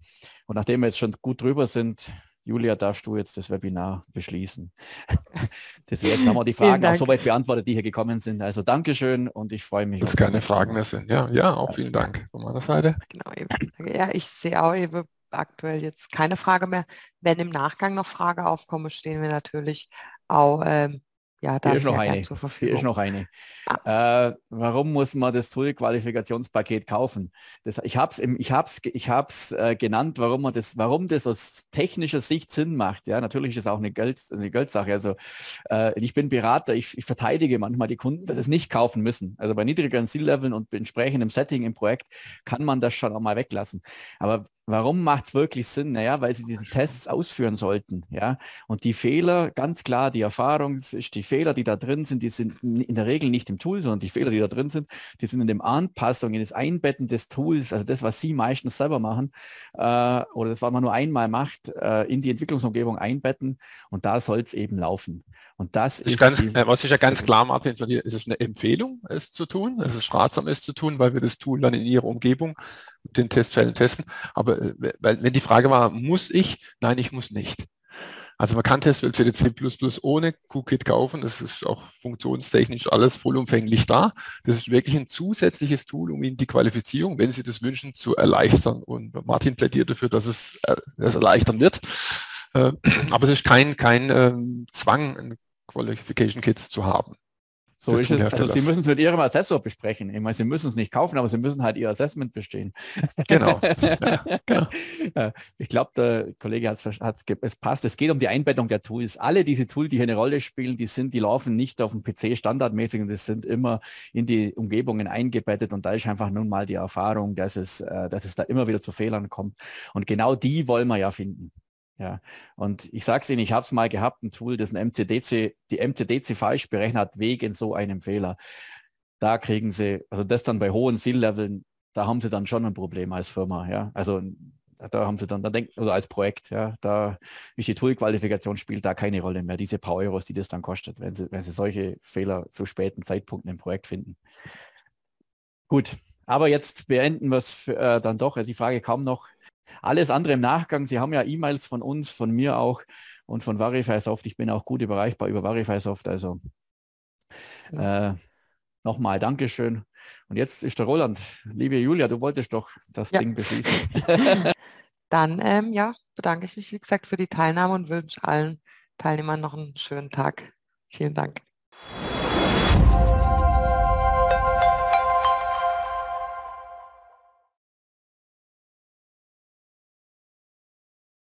Und nachdem wir jetzt schon gut drüber sind, Julia, darfst du jetzt das Webinar beschließen? Deswegen haben wir die Fragen auch soweit beantwortet, die hier gekommen sind. Also Dankeschön und ich freue mich. Dass keine Fragen mehr sind. Ja, ja, auch vielen Dank von meiner Seite. Genau, ja, ich sehe auch eben aktuell jetzt keine Frage mehr. Wenn im Nachgang noch Fragen aufkommen, stehen wir natürlich auch ähm, ja, da ist, noch eine. Zur Verfügung. Hier ist noch eine. Ah. Äh, warum muss man das Tool-Qualifikationspaket kaufen? Das, ich habe es ich hab's, ich hab's, äh, genannt, warum, man das, warum das aus technischer Sicht Sinn macht. Ja, natürlich ist es auch eine, Geld, eine Geldsache. Also äh, ich bin Berater, ich, ich, verteidige manchmal die Kunden, dass es nicht kaufen müssen. Also bei niedrigeren Zielleveln und entsprechendem Setting im Projekt kann man das schon auch mal weglassen. Aber Warum macht es wirklich Sinn? Naja, weil sie diese Tests ausführen sollten. Ja? Und die Fehler, ganz klar, die Erfahrung ist, die Fehler, die da drin sind, die sind in der Regel nicht im Tool, sondern die Fehler, die da drin sind, die sind in dem Anpassung, in das Einbetten des Tools, also das, was Sie meistens selber machen äh, oder das, was man nur einmal macht, äh, in die Entwicklungsumgebung einbetten und da soll es eben laufen. Und das ich ist... Ganz, was ich ja ganz klar, Martin, es ist eine Empfehlung, es zu tun, es ist ratsam, es zu tun, weil wir das Tool dann in Ihrer Umgebung mit den Testfällen testen. Aber äh, weil, wenn die Frage war, muss ich? Nein, ich muss nicht. Also man kann Testfälle CDC++ ohne QKit kaufen. Das ist auch funktionstechnisch alles vollumfänglich da. Das ist wirklich ein zusätzliches Tool, um Ihnen die Qualifizierung, wenn Sie das wünschen, zu erleichtern. Und Martin plädiert dafür, dass es äh, das erleichtern wird. Äh, aber es ist kein, kein ähm, Zwang, ein Qualification Kit zu haben. So ist es. also Sie müssen es mit Ihrem Assessor besprechen. Ich meine, Sie müssen es nicht kaufen, aber Sie müssen halt Ihr Assessment bestehen. Genau. Ja, genau. Ich glaube, der Kollege hat es es passt. Es geht um die Einbettung der Tools. Alle diese Tools, die hier eine Rolle spielen, die sind, die laufen nicht auf dem PC standardmäßig und es sind immer in die Umgebungen eingebettet. Und da ist einfach nun mal die Erfahrung, dass es, äh, dass es da immer wieder zu Fehlern kommt. Und genau die wollen wir ja finden. Ja, und ich sag's Ihnen, ich habe es mal gehabt, ein Tool, das ein MCDC, die MCDC-Falsch berechnet hat, wegen so einem Fehler. Da kriegen Sie, also das dann bei hohen Zielleveln, da haben Sie dann schon ein Problem als Firma. Ja, also da haben Sie dann, da denken, also als Projekt, ja, da ist die Tool-Qualifikation spielt da keine Rolle mehr. Diese paar Euros, die das dann kostet, wenn Sie, wenn Sie solche Fehler zu späten Zeitpunkten im Projekt finden. Gut, aber jetzt beenden wir es äh, dann doch. Also die Frage kam noch, alles andere im Nachgang. Sie haben ja E-Mails von uns, von mir auch und von VerifySoft. Ich bin auch gut überreichbar über VerifySoft. Also ja. äh, nochmal Dankeschön. Und jetzt ist der Roland. Liebe Julia, du wolltest doch das ja. Ding beschließen. Dann ähm, ja, bedanke ich mich, wie gesagt, für die Teilnahme und wünsche allen Teilnehmern noch einen schönen Tag. Vielen Dank.